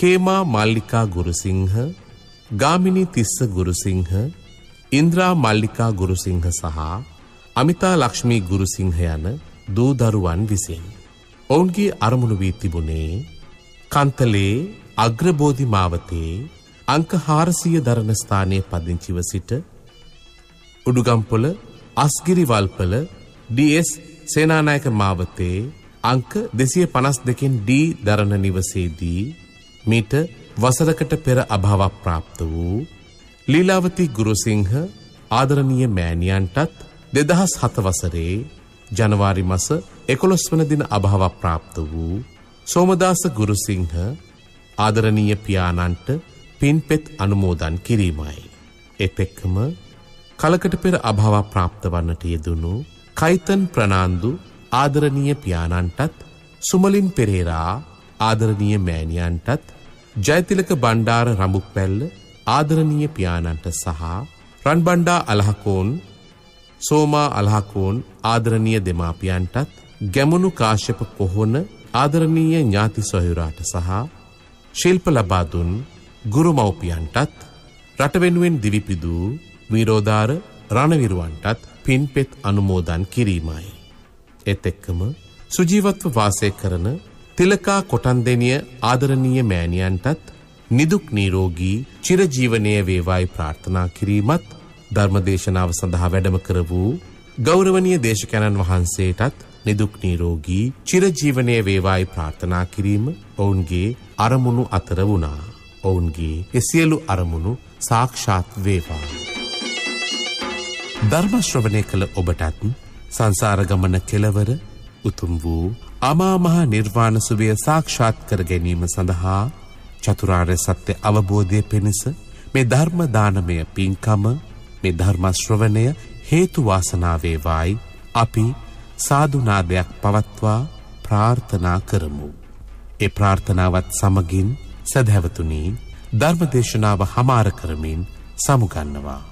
කේමා මල්ලිකා ගුරුසිංහ ගාමිණී තිස්ස ගුරුසිංහ ඉන්ද්‍රා මල්ලිකා ගුරුසිංහ සහ අමිතා ලක්ෂ්මී ගුරුසිංහ යන දූ දරුවන් විසින්. ඔවුන්ගේ අරමුණු වී තිබුණේ කන්තලේ අග්‍රබෝධි මාවතේ අංක හාරසිය දරණ ස්ථානය පදිංචිව සිට උඩුගම්පොල අස්ගිරිවල්පල DS සේනානායක මාවතේ අංක දෙසිය පනස් දෙකෙන් ඩී දරණ නිවසේදී මීට වසරකට පෙර අභාවක් ප්‍රාප්ත වූ ලීලාවති ගුරුසිංහ ආදරණීය මෑණියන්ටත් දෙදහස් හතවසරේ ජනවාරි මස එකොළොස් වන දින අභාවක් ප්‍රාප්ත වූ සෝමදාස ගුරුසිංහ ආදරණීය පියාණන්ට පින්පෙත් අනුමෝදන් කිරීමයි. එත් එක්කම කලකට පෙර අභාව ප්‍රාප්ත වන්නට යෙදුණු කයිතන් ප්‍රනාන්දු ආදරණීය පියාණන්ටත් සුමලින් පෙරේරා ආදරණීය මෑණියන්ටත් ජයතිලක බණ්ඩාර රඹුක්පැල්ල ආදරණීය පියාණන්ට සහ රන්බණ්ඩා අලහකෝන් සෝමා අලහකෝන් ආදරණීය දෙමාපියන්ටත් ගැමුණු කාශ්‍යප කොහොන ආදරණීය ඥාති සොහයුරාට සහ ශිල්ප ලබාදුන් ගුරුමව්පියන්ටත් රට වෙනුවෙන් දිවිපිදූ විරෝධාර රණවිරුවන්ටත් පින්පෙත් අනුමෝදන් කිරීමයි. එත් එක්කම සුජීවත්ව වාසය කරන තිලකා කොටන්දනිය ආදරණීය මෑණියන්ටත් නිදුක් නීරෝගී චිරජීවනය වේවායි ප්‍රාර්ථනා කිරීමත් ධර්මදේශනාව සඳහා වැඩම කර වූ ගෞරවනීය දේශකැණන් වහන්සේටත් නිදුක් නීරෝගී චිරජීවනය වේවායි ප්‍රාර්ථනා කිරීම ඔවුන්ගේ අරමුණු අතර වුණා. ඔවුන්ගේ එසියලු අරමුණු සාක්ෂාත් වේවා. ධර්මශ්‍රවනය කළ ඔබටත් සංසාරගමන කෙලවර උතුම් වූ අමාමහා නිර්වාණසුවය සාක්ෂාත් කර ගැනීම සඳහා චතුරාර්ය සත්‍ය අවබෝධය පිණිස මේ ධර්මදානමය පින්කම මේ ධර්මශ්‍රවණය හේතුවාසනාවේවායි අපි සාධනාදයක් පවත්වා ප්‍රාර්ථනා කරමු. ඒ ප්‍රාර්ථනාවත් සමගින් සැදැවතුනී ධර්මදේශනාව හමාර කරමින් සමුගන්නවා.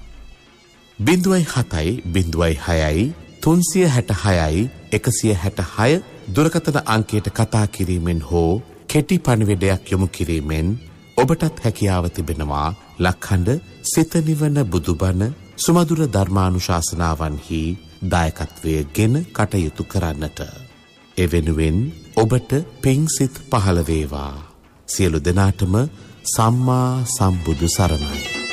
බිඳුවයි හතයි බිඳුවයි හයයි තුන්සිය හැට හයයි එකසිය හැට හය දුරකතන අංකයට කතා කිරීමෙන් හෝ කෙටි පණිවිඩයක් යොමු කිරීමෙන් ඔබටත් හැකියාව තිබෙනවා ලක්හඬ සිතනිවන බුදුබණ සුමදුර ධර්මානුශාසනාවන්හි දායකත්වය ගෙන කටයුතු කරන්නට. එවෙනුවෙන් ඔබට පිංසිත් පහළවේවා. සියලු දෙනාටම සම්මා සම්බුදු සරණයි.